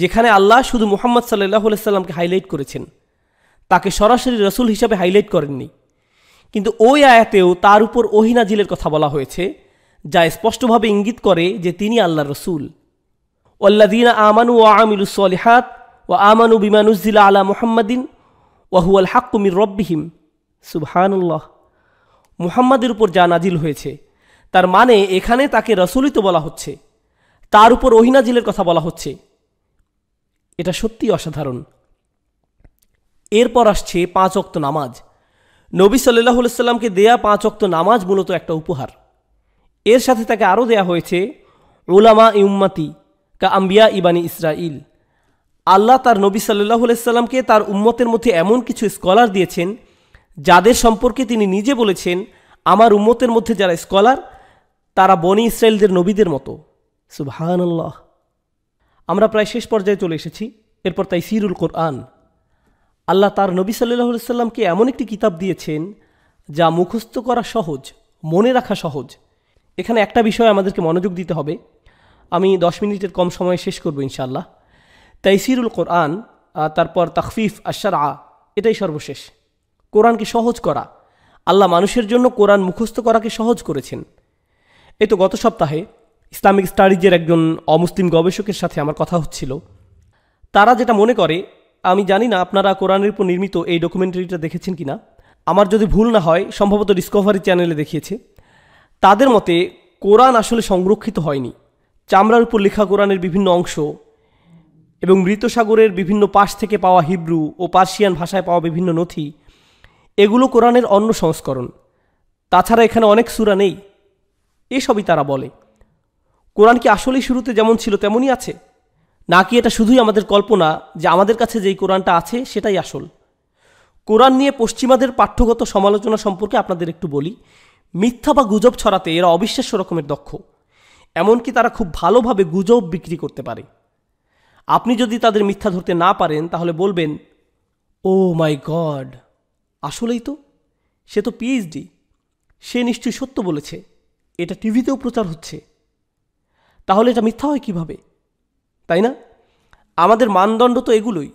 যেখানে আল্লাহ শুধু মোহাম্মদ সাল্লাহ সাল্লামকে হাইলাইট করেছেন তাকে সরাসরি রসুল হিসাবে হাইলাইট করেননি কিন্তু ওই আয়াতেও তার উপর ওহিনাজিলের কথা বলা হয়েছে যা স্পষ্টভাবে ইঙ্গিত করে যে তিনি আল্লাহ রসুল ওল্লাদিন আমানু ও আমিলুসলিহাত ও আমানু বিমানুজ্জিলা আলা মোহাম্মদিন ওয়াহুয়াল হাক্কুমির রব্বিহিম সুবহানুল্লাহ মুহাম্মাদের উপর যা নাজিল হয়েছে তার মানে এখানে তাকে রসুলিত বলা হচ্ছে তার উপর ওহিনাজিলের কথা বলা হচ্ছে এটা সত্যি অসাধারণ এরপর আসছে পাঁচ অক্ত নামাজ নবী সাল্লাহ সাল্লামকে দেয়া পাঁচ অক্ত নামাজ মূলত একটা উপহার এর সাথে তাকে আরও দেয়া হয়েছে ওলামা ইউম্মাতি কা আম্বিয়া ইবানি ইসরাইল আল্লাহ তার নবী সাল্লাহ সাল্লামকে তার উম্মতের মধ্যে এমন কিছু স্কলার দিয়েছেন যাদের সম্পর্কে তিনি নিজে বলেছেন আমার উম্মতের মধ্যে যারা স্কলার তারা বনি ইসরায়েলদের নবীদের মতো আল্লাহ আমরা প্রায় শেষ পর্যায়ে চলে এসেছি এরপর তাই সিরুল কোরআন আল্লাহ তার নবী সাল্লাহ সাল্লামকে এমন একটি কিতাব দিয়েছেন যা মুখস্থ করা সহজ মনে রাখা সহজ এখানে একটা বিষয় আমাদেরকে মনোযোগ দিতে হবে আমি দশ মিনিটের কম সময়ে শেষ করব ইনশাল্লাহ তাইসিরুল কোরআন তারপর তাকফিফ আশার আ এটাই সর্বশেষ কোরআনকে সহজ করা আল্লাহ মানুষের জন্য কোরআন মুখস্থ করাকে সহজ করেছেন এ তো গত সপ্তাহে ইসলামিক স্টাডিজের একজন অমুসলিম গবেষকের সাথে আমার কথা হচ্ছিল তারা যেটা মনে করে আমি জানি না আপনারা কোরআনের উপর নির্মিত এই ডকুমেন্টারিটা দেখেছেন কি না আমার যদি ভুল না হয় সম্ভবত ডিসকভারি চ্যানেলে দেখিয়েছে তাদের মতে কোরআন আসলে সংরক্ষিত হয়নি চামড়ার উপর লেখা কোরআনের বিভিন্ন অংশ এবং মৃতসাগরের বিভিন্ন পাশ থেকে পাওয়া হিব্রু ও পার্সিয়ান ভাষায় পাওয়া বিভিন্ন নথি এগুলো কোরআনের অন্য সংস্করণ তাছাড়া এখানে অনেক সুরা নেই এসবই তারা বলে কোরআন কি আসলেই শুরুতে যেমন ছিল তেমনই আছে নাকি এটা শুধুই আমাদের কল্পনা যে আমাদের কাছে যেই কোরআনটা আছে সেটাই আসল কোরআন নিয়ে পশ্চিমাদের পাঠ্যগত সমালোচনা সম্পর্কে আপনাদের একটু বলি মিথ্যা বা গুজব ছড়াতে এরা অবিশ্বাস্য রকমের দক্ষ এমনকি তারা খুব ভালোভাবে গুজব বিক্রি করতে পারে আপনি যদি তাদের মিথ্যা ধরতে না পারেন তাহলে বলবেন ও মাই গড আসলেই তো সে তো পিএইচডি সে নিশ্চয়ই সত্য বলেছে এটা টিভিতেও প্রচার হচ্ছে তাহলে এটা মিথ্যা হয় কিভাবে তাই না আমাদের মানদণ্ড তো এগুলোই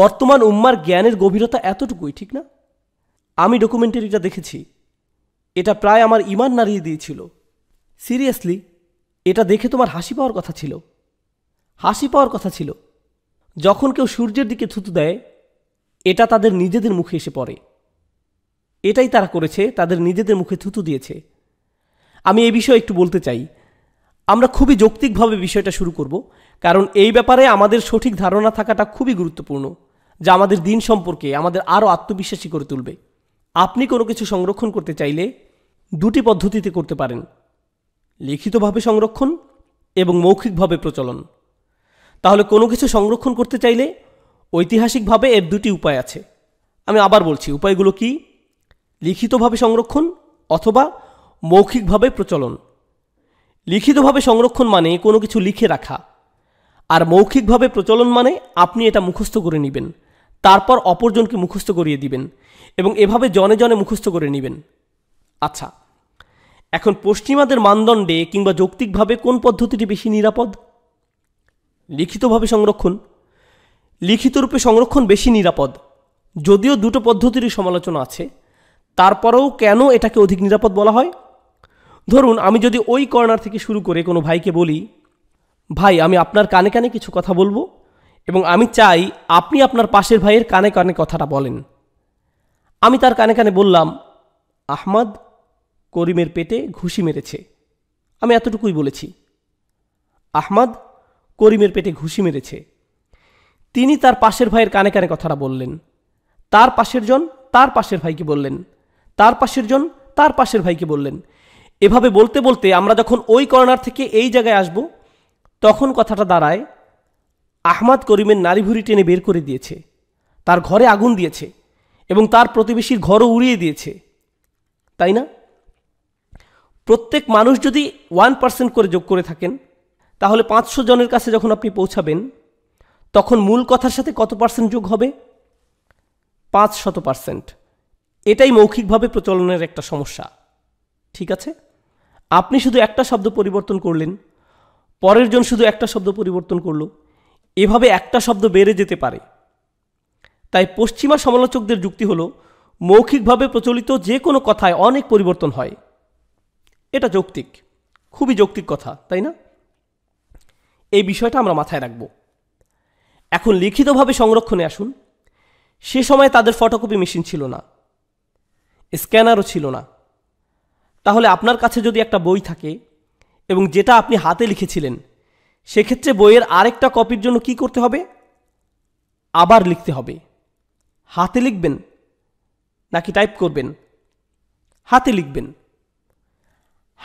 বর্তমান উম্মার জ্ঞানের গভীরতা এতটুকুই ঠিক না আমি ডকুমেন্টারিটা দেখেছি এটা প্রায় আমার ইমান নাড়িয়ে দিয়েছিল সিরিয়াসলি এটা দেখে তোমার হাসি পাওয়ার কথা ছিল হাসি পাওয়ার কথা ছিল যখন কেউ সূর্যের দিকে থুতু দেয় এটা তাদের নিজেদের মুখে এসে পড়ে এটাই তারা করেছে তাদের নিজেদের মুখে থুতু দিয়েছে আমি এ বিষয়ে একটু বলতে চাই আমরা খুবই যৌক্তিকভাবে বিষয়টা শুরু করব কারণ এই ব্যাপারে আমাদের সঠিক ধারণা থাকাটা খুবই গুরুত্বপূর্ণ যা আমাদের দিন সম্পর্কে আমাদের আরও আত্মবিশ্বাসী করে তুলবে আপনি কোনো কিছু সংরক্ষণ করতে চাইলে দুটি পদ্ধতিতে করতে পারেন লিখিতভাবে সংরক্ষণ এবং মৌখিকভাবে প্রচলন তাহলে কোনো কিছু সংরক্ষণ করতে চাইলে ঐতিহাসিকভাবে এর দুটি উপায় আছে আমি আবার বলছি উপায়গুলো কি লিখিতভাবে সংরক্ষণ অথবা মৌখিকভাবে প্রচলন লিখিতভাবে সংরক্ষণ মানে কোনো কিছু লিখে রাখা আর মৌখিকভাবে প্রচলন মানে আপনি এটা মুখস্থ করে নেবেন তারপর অপরজনকে মুখস্থ করিয়ে দিবেন এবং এভাবে জনে জনে মুখস্থ করে নেবেন আচ্ছা এখন পশ্চিমাদের মানদণ্ডে কিংবা যৌক্তিকভাবে কোন পদ্ধতিটি বেশি নিরাপদ লিখিতভাবে সংরক্ষণ লিখিত রূপে সংরক্ষণ বেশি নিরাপদ যদিও দুটো পদ্ধতিরই সমালোচনা আছে তারপরেও কেন এটাকে অধিক নিরাপদ বলা হয় ধরুন আমি যদি ওই কর্নার থেকে শুরু করে কোনো ভাইকে বলি ভাই আমি আপনার কানে কানে কিছু কথা বলবো এবং আমি চাই আপনি আপনার পাশের ভাইয়ের কানে কানে কথাটা বলেন আমি তার কানে কানে বললাম আহমদ করিমের পেটে ঘুষি মেরেছে আমি এতটুকুই বলেছি আহমদ করিমের পেটে ঘুষি মেরেছে তিনি তার পাশের ভাইয়ের কানে কানে কথাটা বললেন তার পাশের জন তার পাশের ভাইকে বললেন তার পাশের জন তার পাশের ভাইকে বললেন এভাবে বলতে বলতে আমরা যখন ওই কর্নার থেকে এই জায়গায় আসব তখন কথাটা দাঁড়ায় আহমাদ করিমের নারীভুরি টেনে বের করে দিয়েছে তার ঘরে আগুন দিয়েছে এবং তার প্রতিবেশীর ঘরও উড়িয়ে দিয়েছে তাই না প্রত্যেক মানুষ যদি ওয়ান পার্সেন্ট করে যোগ করে থাকেন তাহলে পাঁচশো জনের কাছে যখন আপনি পৌঁছাবেন তখন মূল কথার সাথে কত পার্সেন্ট যোগ হবে পাঁচ শত পার্সেন্ট এটাই মৌখিকভাবে প্রচলনের একটা সমস্যা ঠিক আছে আপনি শুধু একটা শব্দ পরিবর্তন করলেন পরের জন শুধু একটা শব্দ পরিবর্তন করল এভাবে একটা শব্দ বেড়ে যেতে পারে তাই পশ্চিমা সমালোচকদের যুক্তি হলো মৌখিকভাবে প্রচলিত যে কোনো কথায় অনেক পরিবর্তন হয় এটা যৌক্তিক খুবই যৌক্তিক কথা তাই না এই বিষয়টা আমরা মাথায় রাখব এখন লিখিতভাবে সংরক্ষণে আসুন সে সময় তাদের ফটোকপি মেশিন ছিল না স্ক্যানারও ছিল না তাহলে আপনার কাছে যদি একটা বই থাকে এবং যেটা আপনি হাতে লিখেছিলেন সেক্ষেত্রে বইয়ের আরেকটা কপির জন্য কি করতে হবে আবার লিখতে হবে হাতে লিখবেন নাকি টাইপ করবেন হাতে লিখবেন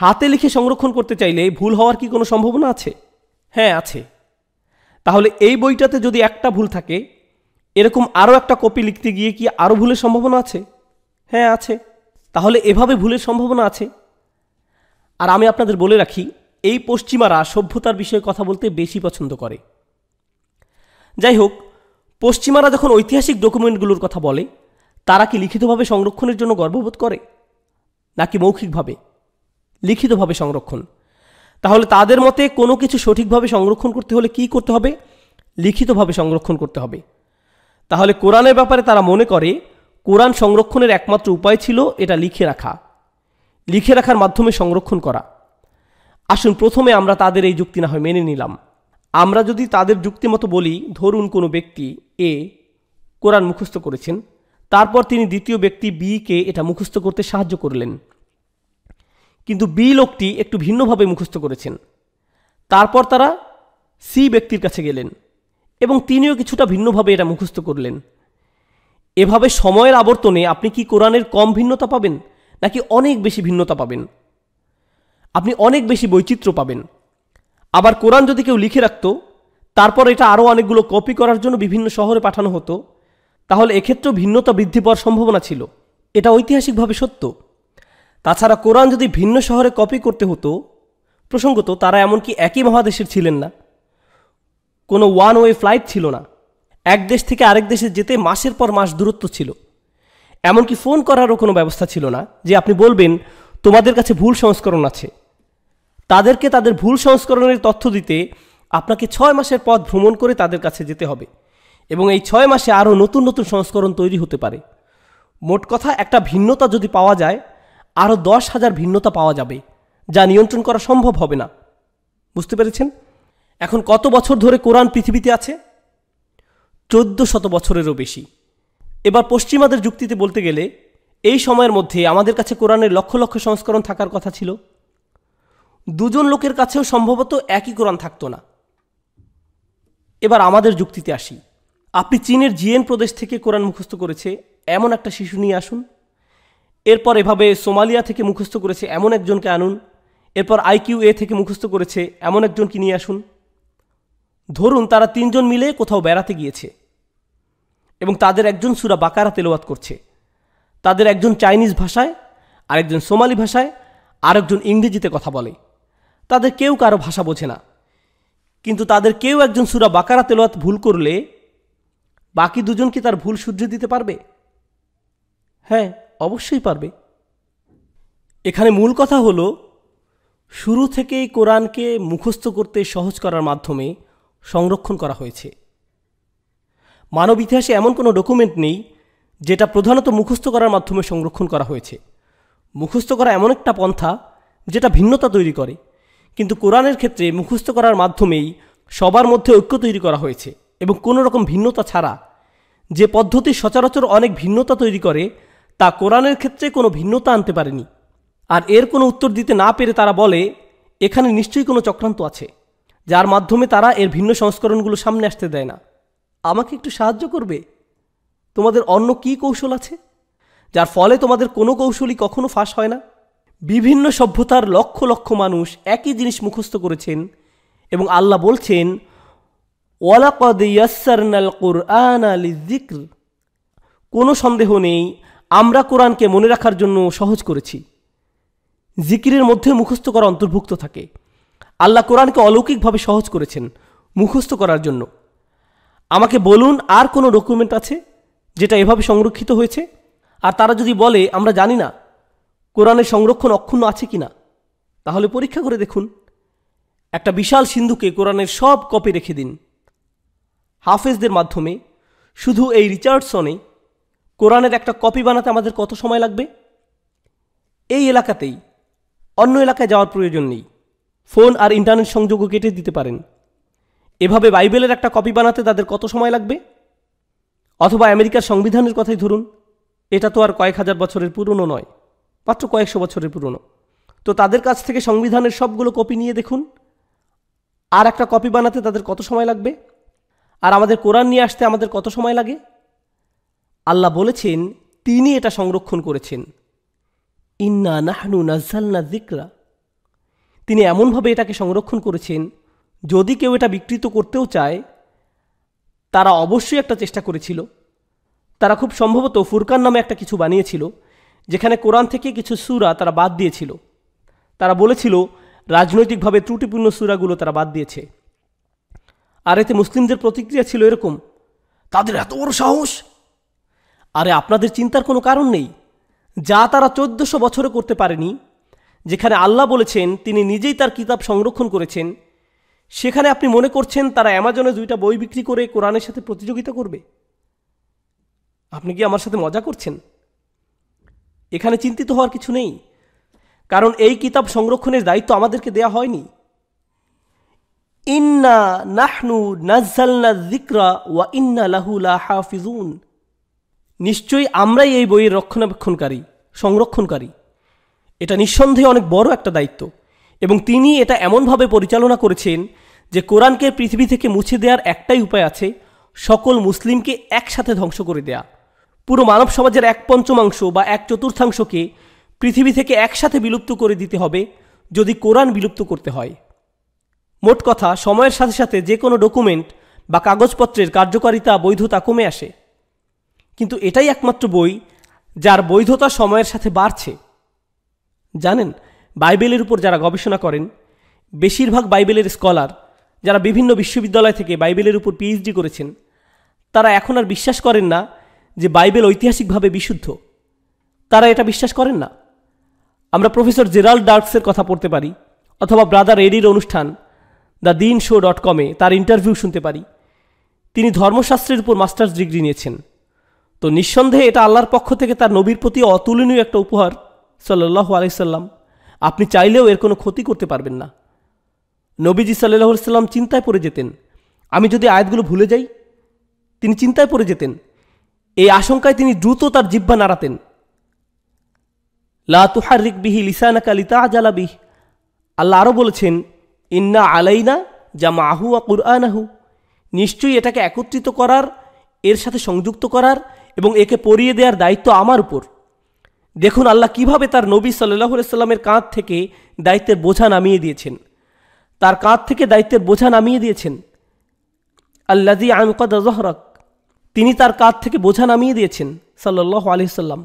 হাতে লিখে সংরক্ষণ করতে চাইলে ভুল হওয়ার কি কোনো সম্ভাবনা আছে হ্যাঁ আছে তাহলে এই বইটাতে যদি একটা ভুল থাকে এরকম আরও একটা কপি লিখতে গিয়ে কি আরও ভুলের সম্ভাবনা আছে হ্যাঁ আছে তাহলে এভাবে ভুলের সম্ভাবনা আছে আর আমি আপনাদের বলে রাখি এই পশ্চিমারা সভ্যতার বিষয়ে কথা বলতে বেশি পছন্দ করে যাই হোক পশ্চিমারা যখন ঐতিহাসিক ডকুমেন্টগুলোর কথা বলে তারা কি লিখিতভাবে সংরক্ষণের জন্য গর্ববোধ করে নাকি মৌখিকভাবে লিখিতভাবে সংরক্ষণ তাহলে তাদের মতে কোনো কিছু সঠিকভাবে সংরক্ষণ করতে হলে কি করতে হবে লিখিতভাবে সংরক্ষণ করতে হবে তাহলে কোরআনের ব্যাপারে তারা মনে করে কোরআন সংরক্ষণের একমাত্র উপায় ছিল এটা লিখে রাখা লিখে রাখার মাধ্যমে সংরক্ষণ করা আসুন প্রথমে আমরা তাদের এই যুক্তি না হয় মেনে নিলাম আমরা যদি তাদের যুক্তি মতো বলি ধরুন কোনো ব্যক্তি এ কোরআন মুখস্থ করেছেন তারপর তিনি দ্বিতীয় ব্যক্তি বি কে এটা মুখস্থ করতে সাহায্য করলেন কিন্তু বি লোকটি একটু ভিন্নভাবে মুখস্থ করেছেন তারপর তারা সি ব্যক্তির কাছে গেলেন এবং তিনিও কিছুটা ভিন্নভাবে এটা মুখস্থ করলেন এভাবে সময়ের আবর্তনে আপনি কি কোরআনের কম ভিন্নতা পাবেন নাকি অনেক বেশি ভিন্নতা পাবেন আপনি অনেক বেশি বৈচিত্র্য পাবেন আবার কোরআন যদি কেউ লিখে রাখত তারপর এটা আরও অনেকগুলো কপি করার জন্য বিভিন্ন শহরে পাঠানো হতো তাহলে এক্ষেত্রেও ভিন্নতা বৃদ্ধি পাওয়ার সম্ভাবনা ছিল এটা ঐতিহাসিকভাবে সত্য তাছাড়া কোরআন যদি ভিন্ন শহরে কপি করতে হতো প্রসঙ্গত তারা এমনকি একই মহাদেশের ছিলেন না কোনো ওয়ান ওয়ে ফ্লাইট ছিল না এক দেশ থেকে আরেক দেশে যেতে মাসের পর মাস দূরত্ব ছিল এমনকি ফোন করারও কোনো ব্যবস্থা ছিল না যে আপনি বলবেন তোমাদের কাছে ভুল সংস্করণ আছে তাদেরকে তাদের ভুল সংস্করণের তথ্য দিতে আপনাকে ছয় মাসের পথ ভ্রমণ করে তাদের কাছে যেতে হবে এবং এই ছয় মাসে আরও নতুন নতুন সংস্করণ তৈরি হতে পারে মোট কথা একটা ভিন্নতা যদি পাওয়া যায় আরও দশ হাজার ভিন্নতা পাওয়া যাবে যা নিয়ন্ত্রণ করা সম্ভব হবে না বুঝতে পেরেছেন এখন কত বছর ধরে কোরআন পৃথিবীতে আছে চোদ্দ শত বছরেরও বেশি এবার পশ্চিমাদের যুক্তিতে বলতে গেলে এই সময়ের মধ্যে আমাদের কাছে কোরআনের লক্ষ লক্ষ সংস্করণ থাকার কথা ছিল দুজন লোকের কাছেও সম্ভবত একই কোরআন থাকতো না এবার আমাদের যুক্তিতে আসি আপনি চীনের জিএন প্রদেশ থেকে কোরআন মুখস্থ করেছে এমন একটা শিশু নিয়ে আসুন এরপর এভাবে সোমালিয়া থেকে মুখস্থ করেছে এমন একজনকে আনুন এরপর আইকিউ এ থেকে মুখস্থ করেছে এমন একজনকে নিয়ে আসুন ধরুন তারা তিনজন মিলে কোথাও বেড়াতে গিয়েছে এবং তাদের একজন সুরা বাকারা তেলোয়াত করছে তাদের একজন চাইনিজ ভাষায় আরেকজন সোমালি ভাষায় আরেকজন ইংরেজিতে কথা বলে তাদের কেউ কারো ভাষা বোঝে না কিন্তু তাদের কেউ একজন সুরা বাকারা তেলোয়াত ভুল করলে বাকি দুজন কি তার ভুল শুধরে দিতে পারবে হ্যাঁ অবশ্যই পারবে এখানে মূল কথা হলো শুরু থেকেই কোরআনকে মুখস্থ করতে সহজ করার মাধ্যমে সংরক্ষণ করা হয়েছে মানব ইতিহাসে এমন কোনো ডকুমেন্ট নেই যেটা প্রধানত মুখস্থ করার মাধ্যমে সংরক্ষণ করা হয়েছে মুখস্থ করা এমন একটা পন্থা যেটা ভিন্নতা তৈরি করে কিন্তু কোরআনের ক্ষেত্রে মুখস্থ করার মাধ্যমেই সবার মধ্যে ঐক্য তৈরি করা হয়েছে এবং কোনো রকম ভিন্নতা ছাড়া যে পদ্ধতি সচরাচর অনেক ভিন্নতা তৈরি করে তা কোরআনের ক্ষেত্রে কোনো ভিন্নতা আনতে পারেনি আর এর কোনো উত্তর দিতে না পেরে তারা বলে এখানে নিশ্চয়ই কোনো চক্রান্ত আছে যার মাধ্যমে তারা এর ভিন্ন সংস্করণগুলো সামনে আসতে দেয় না আমাকে একটু সাহায্য করবে তোমাদের অন্য কি কৌশল আছে যার ফলে তোমাদের কোনো কৌশলই কখনো ফাঁস হয় না বিভিন্ন সভ্যতার লক্ষ লক্ষ মানুষ একই জিনিস মুখস্থ করেছেন এবং আল্লাহ বলছেন কোরআন আলি জিক্র কোনো সন্দেহ নেই আমরা কোরআনকে মনে রাখার জন্য সহজ করেছি জিকিরের মধ্যে মুখস্থ করা অন্তর্ভুক্ত থাকে আল্লাহ কোরআনকে অলৌকিকভাবে সহজ করেছেন মুখস্থ করার জন্য আমাকে বলুন আর কোনো ডকুমেন্ট আছে যেটা এভাবে সংরক্ষিত হয়েছে আর তারা যদি বলে আমরা জানি না কোরআনের সংরক্ষণ অক্ষুণ্ণ আছে কি না তাহলে পরীক্ষা করে দেখুন একটা বিশাল সিন্ধুকে কোরআনের সব কপি রেখে দিন হাফেজদের মাধ্যমে শুধু এই রিচার্ডসনে কোরআনের একটা কপি বানাতে আমাদের কত সময় লাগবে এই এলাকাতেই অন্য এলাকায় যাওয়ার প্রয়োজন নেই ফোন আর ইন্টারনেট সংযোগও কেটে দিতে পারেন এভাবে বাইবেলের একটা কপি বানাতে তাদের কত সময় লাগবে অথবা আমেরিকার সংবিধানের কথাই ধরুন এটা তো আর কয়েক হাজার বছরের পুরনো নয় মাত্র কয়েকশো বছরের পুরনো তো তাদের কাছ থেকে সংবিধানের সবগুলো কপি নিয়ে দেখুন আর একটা কপি বানাতে তাদের কত সময় লাগবে আর আমাদের কোরআন নিয়ে আসতে আমাদের কত সময় লাগে আল্লাহ বলেছেন তিনি এটা সংরক্ষণ করেছেন ইন্না নাহনু নাজ্জালনা জিকরা তিনি এমনভাবে এটাকে সংরক্ষণ করেছেন যদি কেউ এটা বিকৃত করতেও চায় তারা অবশ্যই একটা চেষ্টা করেছিল তারা খুব সম্ভবত ফুরকান নামে একটা কিছু বানিয়েছিল যেখানে কোরআন থেকে কিছু সুরা তারা বাদ দিয়েছিল তারা বলেছিল রাজনৈতিকভাবে ত্রুটিপূর্ণ সুরাগুলো তারা বাদ দিয়েছে আর এতে মুসলিমদের প্রতিক্রিয়া ছিল এরকম তাদের এত বড় সাহস আরে আপনাদের চিন্তার কোনো কারণ নেই যা তারা চোদ্দশো বছরে করতে পারেনি যেখানে আল্লাহ বলেছেন তিনি নিজেই তার কিতাব সংরক্ষণ করেছেন সেখানে আপনি মনে করছেন তারা অ্যামাজনে দুইটা বই বিক্রি করে কোরআনের সাথে প্রতিযোগিতা করবে আপনি কি আমার সাথে মজা করছেন এখানে চিন্তিত হওয়ার কিছু নেই কারণ এই কিতাব সংরক্ষণের দায়িত্ব আমাদেরকে দেয়া হয়নি ইন্না নাহনু নাজ্জালনা জিক্রা ওয়া ইন্না লাহুলা হাফিজুন নিশ্চয়ই আমরাই এই বইয়ের রক্ষণাবেক্ষণকারী সংরক্ষণকারী এটা নিঃসন্দেহে অনেক বড় একটা দায়িত্ব এবং তিনি এটা এমনভাবে পরিচালনা করেছেন যে কোরআনকে পৃথিবী থেকে মুছে দেওয়ার একটাই উপায় আছে সকল মুসলিমকে একসাথে ধ্বংস করে দেয়া পুরো মানব সমাজের এক পঞ্চমাংশ বা এক চতুর্থাংশকে পৃথিবী থেকে একসাথে বিলুপ্ত করে দিতে হবে যদি কোরআন বিলুপ্ত করতে হয় মোট কথা সময়ের সাথে সাথে যে কোনো ডকুমেন্ট বা কাগজপত্রের কার্যকারিতা বৈধতা কমে আসে কিন্তু এটাই একমাত্র বই যার বৈধতা সময়ের সাথে বাড়ছে জানেন বাইবেলের উপর যারা গবেষণা করেন বেশিরভাগ বাইবেলের স্কলার যারা বিভিন্ন বিশ্ববিদ্যালয় থেকে বাইবেলের উপর পিএইচডি করেছেন তারা এখন আর বিশ্বাস করেন না যে বাইবেল ঐতিহাসিকভাবে বিশুদ্ধ তারা এটা বিশ্বাস করেন না আমরা প্রফেসর জেরাল্ড ডার্কসের কথা পড়তে পারি অথবা ব্রাদার এডির অনুষ্ঠান দ্য দিন শো ডট কমে তার ইন্টারভিউ শুনতে পারি তিনি ধর্মশাস্ত্রের উপর মাস্টার্স ডিগ্রি নিয়েছেন তো নিঃসন্দেহে এটা আল্লাহর পক্ষ থেকে তার নবীর প্রতি অতুলনীয় একটা উপহার সাল্লাহ আলাইসাল্লাম আপনি চাইলেও এর কোনো ক্ষতি করতে পারবেন না নবীজি সাল্লাহ সাল্লাম চিন্তায় পড়ে যেতেন আমি যদি আয়াতগুলো ভুলে যাই তিনি চিন্তায় পড়ে যেতেন এই আশঙ্কায় তিনি দ্রুত তার জিব্বা নাড়াতেন লা তুহারিক বিহি লিসানাকা লিতা আজালা বিহ আল্লাহ আরও বলেছেন ইন্না আলাইনা যা মাহু আ কুরআনাহু নিশ্চয়ই এটাকে একত্রিত করার এর সাথে সংযুক্ত করার এবং একে পরিয়ে দেওয়ার দায়িত্ব আমার উপর দেখুন আল্লাহ কিভাবে তার নবী সাল্লাহ সাল্লামের কাঁধ থেকে দায়িত্বের বোঝা নামিয়ে দিয়েছেন তার কাঁধ থেকে দায়িত্বের বোঝা নামিয়ে দিয়েছেন আল্লা আমকদ জহরক তিনি তার কাঁধ থেকে বোঝা নামিয়ে দিয়েছেন সাল্লাহ আলহিসাল্লাম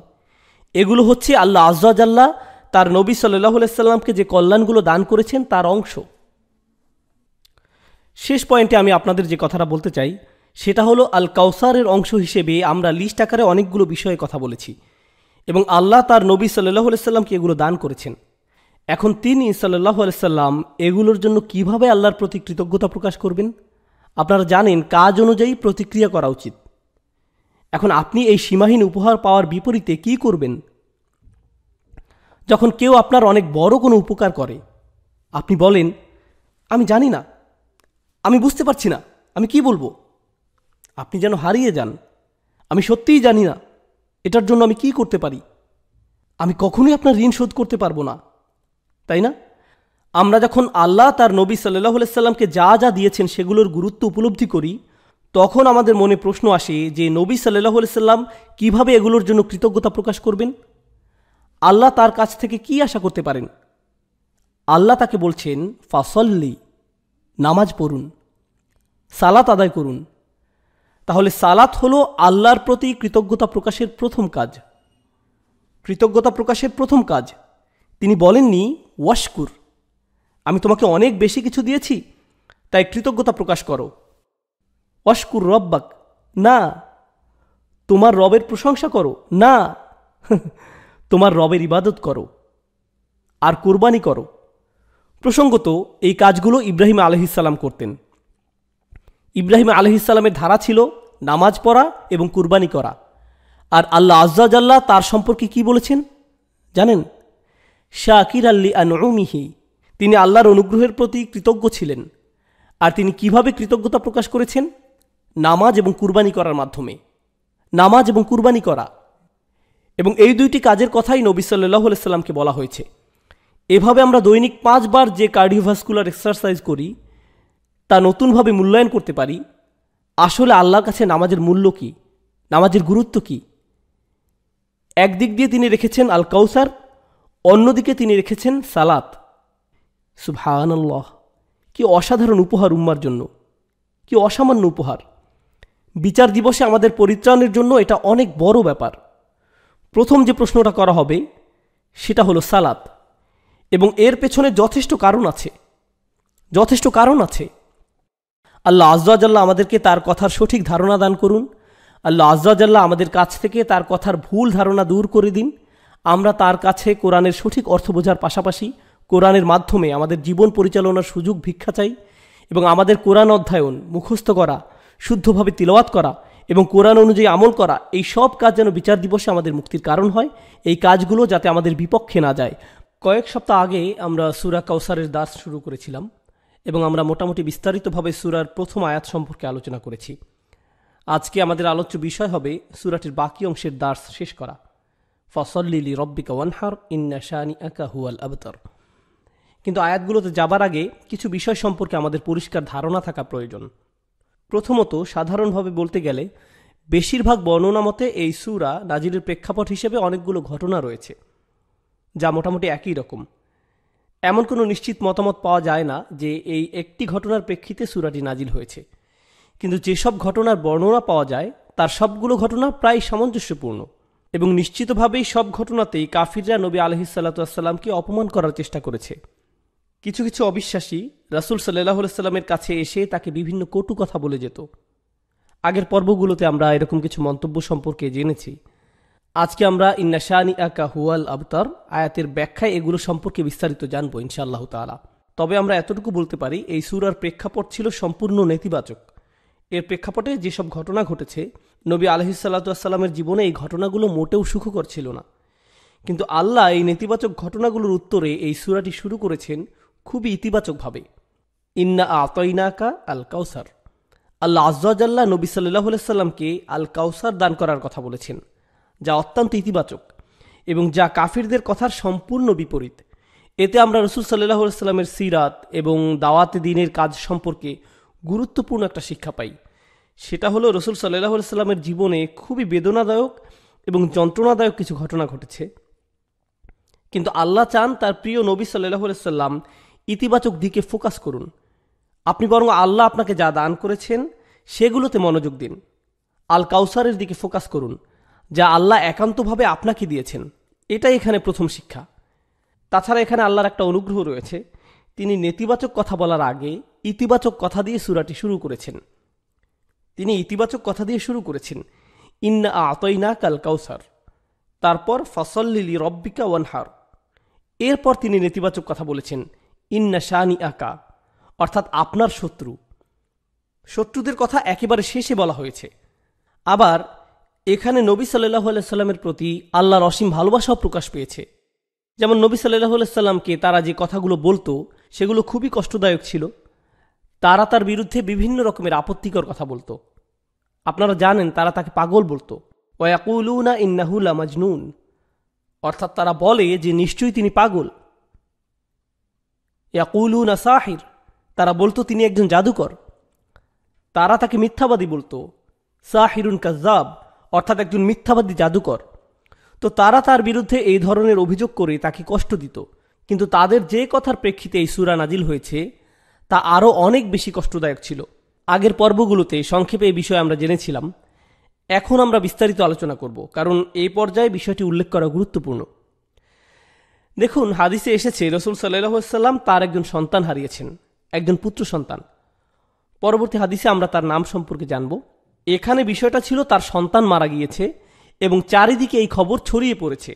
এগুলো হচ্ছে আল্লাহ আজাল্লাহ তার নবী সাল্লাহ সাল্লামকে যে কল্যাণগুলো দান করেছেন তার অংশ শেষ পয়েন্টে আমি আপনাদের যে কথাটা বলতে চাই সেটা হলো আল কাউসারের অংশ হিসেবে আমরা লিস্ট আকারে অনেকগুলো বিষয়ে কথা বলেছি এবং আল্লাহ তার নবী সাল্লাহ আলাইসাল্লামকে এগুলো দান করেছেন এখন তিনি সাল্লাহ আলাইসাল্লাম এগুলোর জন্য কিভাবে আল্লাহর প্রতি কৃতজ্ঞতা প্রকাশ করবেন আপনারা জানেন কাজ অনুযায়ী প্রতিক্রিয়া করা উচিত এখন আপনি এই সীমাহীন উপহার পাওয়ার বিপরীতে কি করবেন যখন কেউ আপনার অনেক বড় কোনো উপকার করে আপনি বলেন আমি জানি না আমি বুঝতে পারছি না আমি কি বলবো আপনি যেন হারিয়ে যান আমি সত্যিই জানি না এটার জন্য আমি কি করতে পারি আমি কখনোই আপনার ঋণ শোধ করতে পারবো না তাই না আমরা যখন আল্লাহ তার নবী সাল্লাহ সাল্লামকে যা যা দিয়েছেন সেগুলোর গুরুত্ব উপলব্ধি করি তখন আমাদের মনে প্রশ্ন আসে যে নবী সাল্লাহ সাল্লাম কিভাবে এগুলোর জন্য কৃতজ্ঞতা প্রকাশ করবেন আল্লাহ তার কাছ থেকে কি আশা করতে পারেন আল্লাহ তাকে বলছেন ফাসল্লি নামাজ পড়ুন সালাত আদায় করুন তাহলে সালাত হলো আল্লাহর প্রতি কৃতজ্ঞতা প্রকাশের প্রথম কাজ কৃতজ্ঞতা প্রকাশের প্রথম কাজ তিনি বলেননি ওয়াশকুর আমি তোমাকে অনেক বেশি কিছু দিয়েছি তাই কৃতজ্ঞতা প্রকাশ করো ওয়াশকুর রব্বাক না তোমার রবের প্রশংসা করো না তোমার রবের ইবাদত করো আর কোরবানি করো প্রসঙ্গত এই কাজগুলো ইব্রাহিম আলহিসাল্লাম করতেন ইব্রাহিম আলহিসাল্লামের ধারা ছিল নামাজ পড়া এবং কুরবানি করা আর আল্লাহ আজ্জাজাল্লাহ তার সম্পর্কে কি বলেছেন জানেন শাকির আল্লি আনমিহি তিনি আল্লাহর অনুগ্রহের প্রতি কৃতজ্ঞ ছিলেন আর তিনি কিভাবে কৃতজ্ঞতা প্রকাশ করেছেন নামাজ এবং কুরবানি করার মাধ্যমে নামাজ এবং কুরবানি করা এবং এই দুইটি কাজের কথাই নবী সাল্লাহ সাল্লামকে বলা হয়েছে এভাবে আমরা দৈনিক পাঁচবার যে কার্ডিওভাস্কুলার এক্সারসাইজ করি তা নতুনভাবে মূল্যায়ন করতে পারি আসলে আল্লাহর কাছে নামাজের মূল্য কী নামাজের গুরুত্ব কী একদিক দিয়ে তিনি রেখেছেন আল কাউসার অন্যদিকে তিনি রেখেছেন সালাত সুবহানাল্লাহ কি অসাধারণ উপহার উম্মার জন্য কি অসামান্য উপহার বিচার দিবসে আমাদের পরিত্রাণের জন্য এটা অনেক বড় ব্যাপার প্রথম যে প্রশ্নটা করা হবে সেটা হলো সালাত এবং এর পেছনে যথেষ্ট কারণ আছে যথেষ্ট কারণ আছে আল্লাহ আজরাজাল্লাহ আমাদেরকে তার কথার সঠিক ধারণা দান করুন আল্লাহ আজরাজাল্লাহ আমাদের কাছ থেকে তার কথার ভুল ধারণা দূর করে দিন আমরা তার কাছে কোরআনের সঠিক অর্থ বোঝার পাশাপাশি কোরআনের মাধ্যমে আমাদের জীবন পরিচালনার সুযোগ ভিক্ষা চাই এবং আমাদের কোরআন অধ্যয়ন মুখস্থ করা শুদ্ধভাবে তিলওয়াত করা এবং কোরআন অনুযায়ী আমল করা এই সব কাজ যেন বিচার দিবসে আমাদের মুক্তির কারণ হয় এই কাজগুলো যাতে আমাদের বিপক্ষে না যায় কয়েক সপ্তাহ আগে আমরা সুরা কাউসারের দাস শুরু করেছিলাম এবং আমরা মোটামুটি বিস্তারিতভাবে সুরার প্রথম আয়াত সম্পর্কে আলোচনা করেছি আজকে আমাদের আলোচ্য বিষয় হবে সুরাটির বাকি অংশের দাস শেষ করা ফসল্লিলি রব্বিকা ওয়ানহার ইন্না শানি আকা হুয়াল আবতর কিন্তু আয়াতগুলোতে যাবার আগে কিছু বিষয় সম্পর্কে আমাদের পরিষ্কার ধারণা থাকা প্রয়োজন প্রথমত সাধারণভাবে বলতে গেলে বেশিরভাগ বর্ণনা মতে এই সুরা নাজিলের প্রেক্ষাপট হিসেবে অনেকগুলো ঘটনা রয়েছে যা মোটামুটি একই রকম এমন কোনো নিশ্চিত মতামত পাওয়া যায় না যে এই একটি ঘটনার প্রেক্ষিতে সুরাটি নাজিল হয়েছে কিন্তু যেসব ঘটনার বর্ণনা পাওয়া যায় তার সবগুলো ঘটনা প্রায় সামঞ্জস্যপূর্ণ এবং নিশ্চিতভাবেই সব ঘটনাতেই কাফিররা নবী সাল্লাতামকে অপমান করার চেষ্টা করেছে কিছু কিছু অবিশ্বাসী রাসুল সাল্লাহ সাল্লামের কাছে এসে তাকে বিভিন্ন কটু কথা বলে যেত আগের পর্বগুলোতে আমরা এরকম কিছু মন্তব্য সম্পর্কে জেনেছি আজকে আমরা ইন্নাশানি আকা হুয়াল আবতার আয়াতের ব্যাখ্যায় এগুলো সম্পর্কে বিস্তারিত জানবো ইনশাআল্লাহ তালা তবে আমরা এতটুকু বলতে পারি এই সুরার প্রেক্ষাপট ছিল সম্পূর্ণ নেতিবাচক এর প্রেক্ষাপটে যেসব ঘটনা ঘটেছে নবী আলহিসাল্লাতুয়াসাল্লামের জীবনে এই ঘটনাগুলো মোটেও সুখকর ছিল না কিন্তু আল্লাহ এই নেতিবাচক ঘটনাগুলোর উত্তরে এই সুরাটি শুরু করেছেন খুবই ইতিবাচকভাবে ইন্না আতইনাকা আল কাউসার আল্লাহ আজ্জাল্লাহ নবী সাল্লাহ সাল্লামকে আল কাউসার দান করার কথা বলেছেন যা অত্যন্ত ইতিবাচক এবং যা কাফিরদের কথার সম্পূর্ণ বিপরীত এতে আমরা রসুল সাল্লাহ সাল্লামের সিরাত এবং দাওয়াতে দিনের কাজ সম্পর্কে গুরুত্বপূর্ণ একটা শিক্ষা পাই সেটা হলো রসুল সাল্লাহ সাল্লামের জীবনে খুবই বেদনাদায়ক এবং যন্ত্রণাদায়ক কিছু ঘটনা ঘটেছে কিন্তু আল্লাহ চান তার প্রিয় নবী সাল্লাহ সাল্লাম ইতিবাচক দিকে ফোকাস করুন আপনি বরং আল্লাহ আপনাকে যা দান করেছেন সেগুলোতে মনোযোগ দিন আল কাউসারের দিকে ফোকাস করুন যা আল্লাহ একান্তভাবে আপনাকে দিয়েছেন এটাই এখানে প্রথম শিক্ষা তাছাড়া এখানে আল্লাহর একটা অনুগ্রহ রয়েছে তিনি নেতিবাচক কথা বলার আগে ইতিবাচক কথা দিয়ে সুরাটি শুরু করেছেন তিনি ইতিবাচক কথা দিয়ে শুরু করেছেন ইন্না আতইনা কাল কাউসার তারপর ফসল্লিলি রব্বিকা ওয়ানহার এরপর তিনি নেতিবাচক কথা বলেছেন ইন্না শানি আকা অর্থাৎ আপনার শত্রু শত্রুদের কথা একেবারে শেষে বলা হয়েছে আবার এখানে নবী সাল্লাহ সাল্লামের প্রতি আল্লাহর অসীম ভালোবাসাও প্রকাশ পেয়েছে যেমন নবী সাল্লাহ সাল্লামকে তারা যে কথাগুলো বলতো সেগুলো খুবই কষ্টদায়ক ছিল তারা তার বিরুদ্ধে বিভিন্ন রকমের আপত্তিকর কথা বলতো আপনারা জানেন তারা তাকে পাগল বলতো ওয়াকুলুনা ইন্নাহুলা মাজনুন অর্থাৎ তারা বলে যে নিশ্চয়ই তিনি পাগল ইয়াকুলুনা সাহির তারা বলতো তিনি একজন জাদুকর তারা তাকে মিথ্যাবাদী বলতো সাহিরুন কাজাব অর্থাৎ একজন মিথ্যাবাদী জাদুকর তো তারা তার বিরুদ্ধে এই ধরনের অভিযোগ করে তাকে কষ্ট দিত কিন্তু তাদের যে কথার প্রেক্ষিতে এই সুরা নাজিল হয়েছে তা আরও অনেক বেশি কষ্টদায়ক ছিল আগের পর্বগুলোতে সংক্ষেপে এই বিষয়ে আমরা জেনেছিলাম এখন আমরা বিস্তারিত আলোচনা করব কারণ এই পর্যায়ে বিষয়টি উল্লেখ করা গুরুত্বপূর্ণ দেখুন হাদিসে এসেছে রসুল সাল্লাম তার একজন সন্তান হারিয়েছেন একজন পুত্র সন্তান পরবর্তী হাদিসে আমরা তার নাম সম্পর্কে জানব এখানে বিষয়টা ছিল তার সন্তান মারা গিয়েছে এবং চারিদিকে এই খবর ছড়িয়ে পড়েছে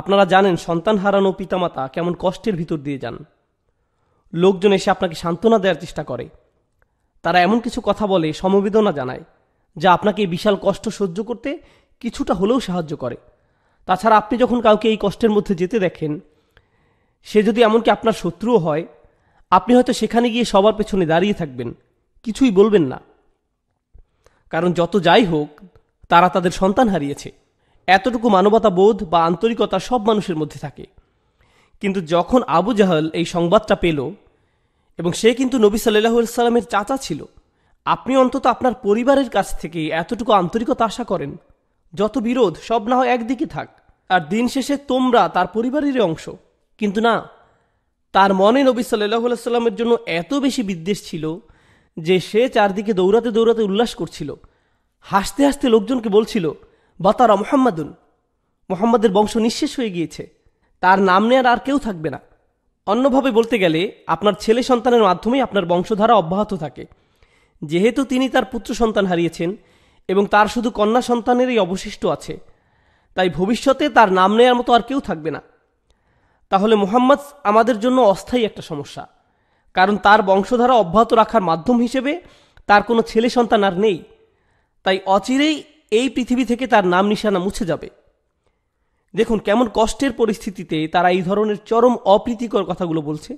আপনারা জানেন সন্তান হারানো পিতামাতা কেমন কষ্টের ভিতর দিয়ে যান লোকজন এসে আপনাকে সান্ত্বনা দেওয়ার চেষ্টা করে তারা এমন কিছু কথা বলে সমবেদনা জানায় যা আপনাকে এই বিশাল কষ্ট সহ্য করতে কিছুটা হলেও সাহায্য করে তাছাড়া আপনি যখন কাউকে এই কষ্টের মধ্যে যেতে দেখেন সে যদি এমনকি আপনার শত্রুও হয় আপনি হয়তো সেখানে গিয়ে সবার পেছনে দাঁড়িয়ে থাকবেন কিছুই বলবেন না কারণ যত যাই হোক তারা তাদের সন্তান হারিয়েছে এতটুকু মানবতা বোধ বা আন্তরিকতা সব মানুষের মধ্যে থাকে কিন্তু যখন আবু জাহাল এই সংবাদটা পেল এবং সে কিন্তু নবী সাল্লাহ সাল্লামের চাচা ছিল আপনি অন্তত আপনার পরিবারের কাছ থেকে এতটুকু আন্তরিকতা আশা করেন যত বিরোধ সব না হয় একদিকে থাক আর দিন শেষে তোমরা তার পরিবারেরই অংশ কিন্তু না তার মনে নবী সাল্লাহ সাল্লামের জন্য এত বেশি বিদ্বেষ ছিল যে সে চারদিকে দৌড়াতে দৌড়াতে উল্লাস করছিল হাসতে হাসতে লোকজনকে বলছিল বাতারা মোহাম্মাদুন মোহাম্মদের বংশ নিঃশেষ হয়ে গিয়েছে তার নাম নেয়ার আর কেউ থাকবে না অন্যভাবে বলতে গেলে আপনার ছেলে সন্তানের মাধ্যমেই আপনার বংশধারা অব্যাহত থাকে যেহেতু তিনি তার পুত্র সন্তান হারিয়েছেন এবং তার শুধু কন্যা সন্তানেরই অবশিষ্ট আছে তাই ভবিষ্যতে তার নাম নেয়ার মতো আর কেউ থাকবে না তাহলে মোহাম্মদ আমাদের জন্য অস্থায়ী একটা সমস্যা কারণ তার বংশধারা অব্যাহত রাখার মাধ্যম হিসেবে তার কোনো ছেলে সন্তান আর নেই তাই অচিরেই এই পৃথিবী থেকে তার নাম নিশানা মুছে যাবে দেখুন কেমন কষ্টের পরিস্থিতিতে তারা এই ধরনের চরম অপ্রীতিকর কথাগুলো বলছে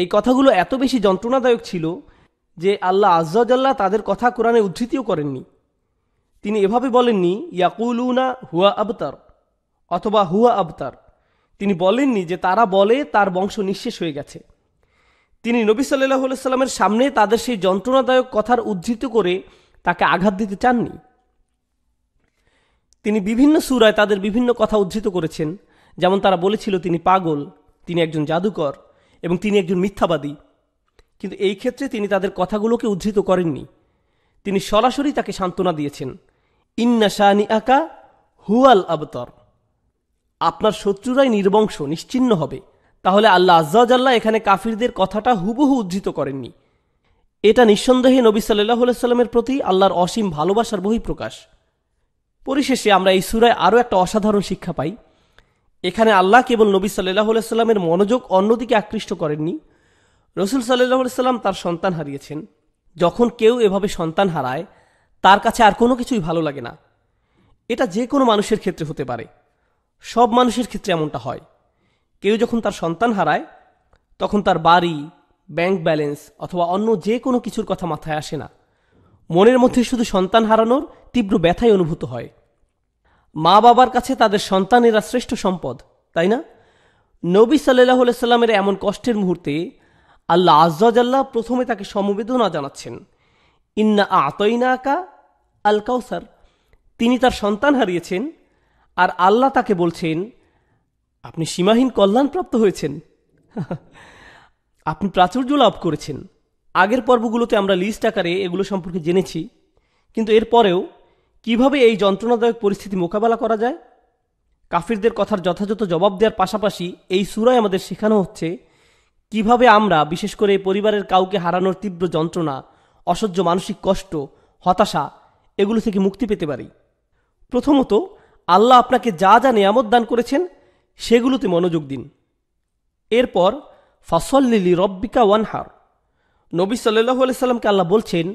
এই কথাগুলো এত বেশি যন্ত্রণাদায়ক ছিল যে আল্লাহ আজ্জাল্লাহ তাদের কথা কোরআনে উদ্ধৃতিও করেননি তিনি এভাবে বলেননি ইয়াকুলুনা হুয়া আবতার অথবা হুয়া আবতার তিনি বলেননি যে তারা বলে তার বংশ নিঃশেষ হয়ে গেছে তিনি নবী সাল্লাহ সাল্লামের সামনে তাদের সেই যন্ত্রণাদায়ক কথার উদ্ধৃত করে তাকে আঘাত দিতে চাননি তিনি বিভিন্ন সুরায় তাদের বিভিন্ন কথা উদ্ধৃত করেছেন যেমন তারা বলেছিল তিনি পাগল তিনি একজন জাদুকর এবং তিনি একজন মিথ্যাবাদী কিন্তু এই ক্ষেত্রে তিনি তাদের কথাগুলোকে উদ্ধৃত করেননি তিনি সরাসরি তাকে সান্ত্বনা দিয়েছেন ইন্না শাহানি আকা হুয়াল আবতর আপনার শত্রুরাই নির্বংশ নিশ্চিন্ন হবে তাহলে আল্লাহ আজ্জাজাল্লাহ এখানে কাফিরদের কথাটা হুবহু উদ্ধৃত করেননি এটা নিঃসন্দেহে নবী সাল্লাহ সাল্লামের প্রতি আল্লাহর অসীম ভালোবাসার বহিঃপ্রকাশ পরিশেষে আমরা এই সুরায় আরও একটা অসাধারণ শিক্ষা পাই এখানে আল্লাহ কেবল নবী সাল্লাহ সাল্লামের মনোযোগ অন্যদিকে আকৃষ্ট করেননি রসুল সাল্লাহ সাল্লাম তার সন্তান হারিয়েছেন যখন কেউ এভাবে সন্তান হারায় তার কাছে আর কোনো কিছুই ভালো লাগে না এটা যে কোনো মানুষের ক্ষেত্রে হতে পারে সব মানুষের ক্ষেত্রে এমনটা হয় কেউ যখন তার সন্তান হারায় তখন তার বাড়ি ব্যাংক ব্যালেন্স অথবা অন্য যে কোনো কিছুর কথা মাথায় আসে না মনের মধ্যে শুধু সন্তান হারানোর তীব্র ব্যথাই অনুভূত হয় মা বাবার কাছে তাদের সন্তানেরা শ্রেষ্ঠ সম্পদ তাই না নবী সাল্লাহ সাল্লামের এমন কষ্টের মুহূর্তে আল্লাহ আজ্লাহ প্রথমে তাকে সমবেদনা জানাচ্ছেন ইন্না আতইনা আকা আল কাউসার তিনি তার সন্তান হারিয়েছেন আর আল্লাহ তাকে বলছেন আপনি সীমাহীন কল্যাণপ্রাপ্ত হয়েছেন আপনি প্রাচুর্য লাভ করেছেন আগের পর্বগুলোতে আমরা লিস্ট আকারে এগুলো সম্পর্কে জেনেছি কিন্তু এরপরেও কিভাবে এই যন্ত্রণাদায়ক পরিস্থিতি মোকাবেলা করা যায় কাফিরদের কথার যথাযথ জবাব দেওয়ার পাশাপাশি এই সুরায় আমাদের শেখানো হচ্ছে কিভাবে আমরা বিশেষ করে পরিবারের কাউকে হারানোর তীব্র যন্ত্রণা অসহ্য মানসিক কষ্ট হতাশা এগুলো থেকে মুক্তি পেতে পারি প্রথমত আল্লাহ আপনাকে যা যা নিয়ামত দান করেছেন সেগুলোতে মনোযোগ দিন এরপর ফাসল্লিলি রব্বিকা ওয়ানহার নবী সাল্লাহ সাল্লামকে আল্লাহ বলছেন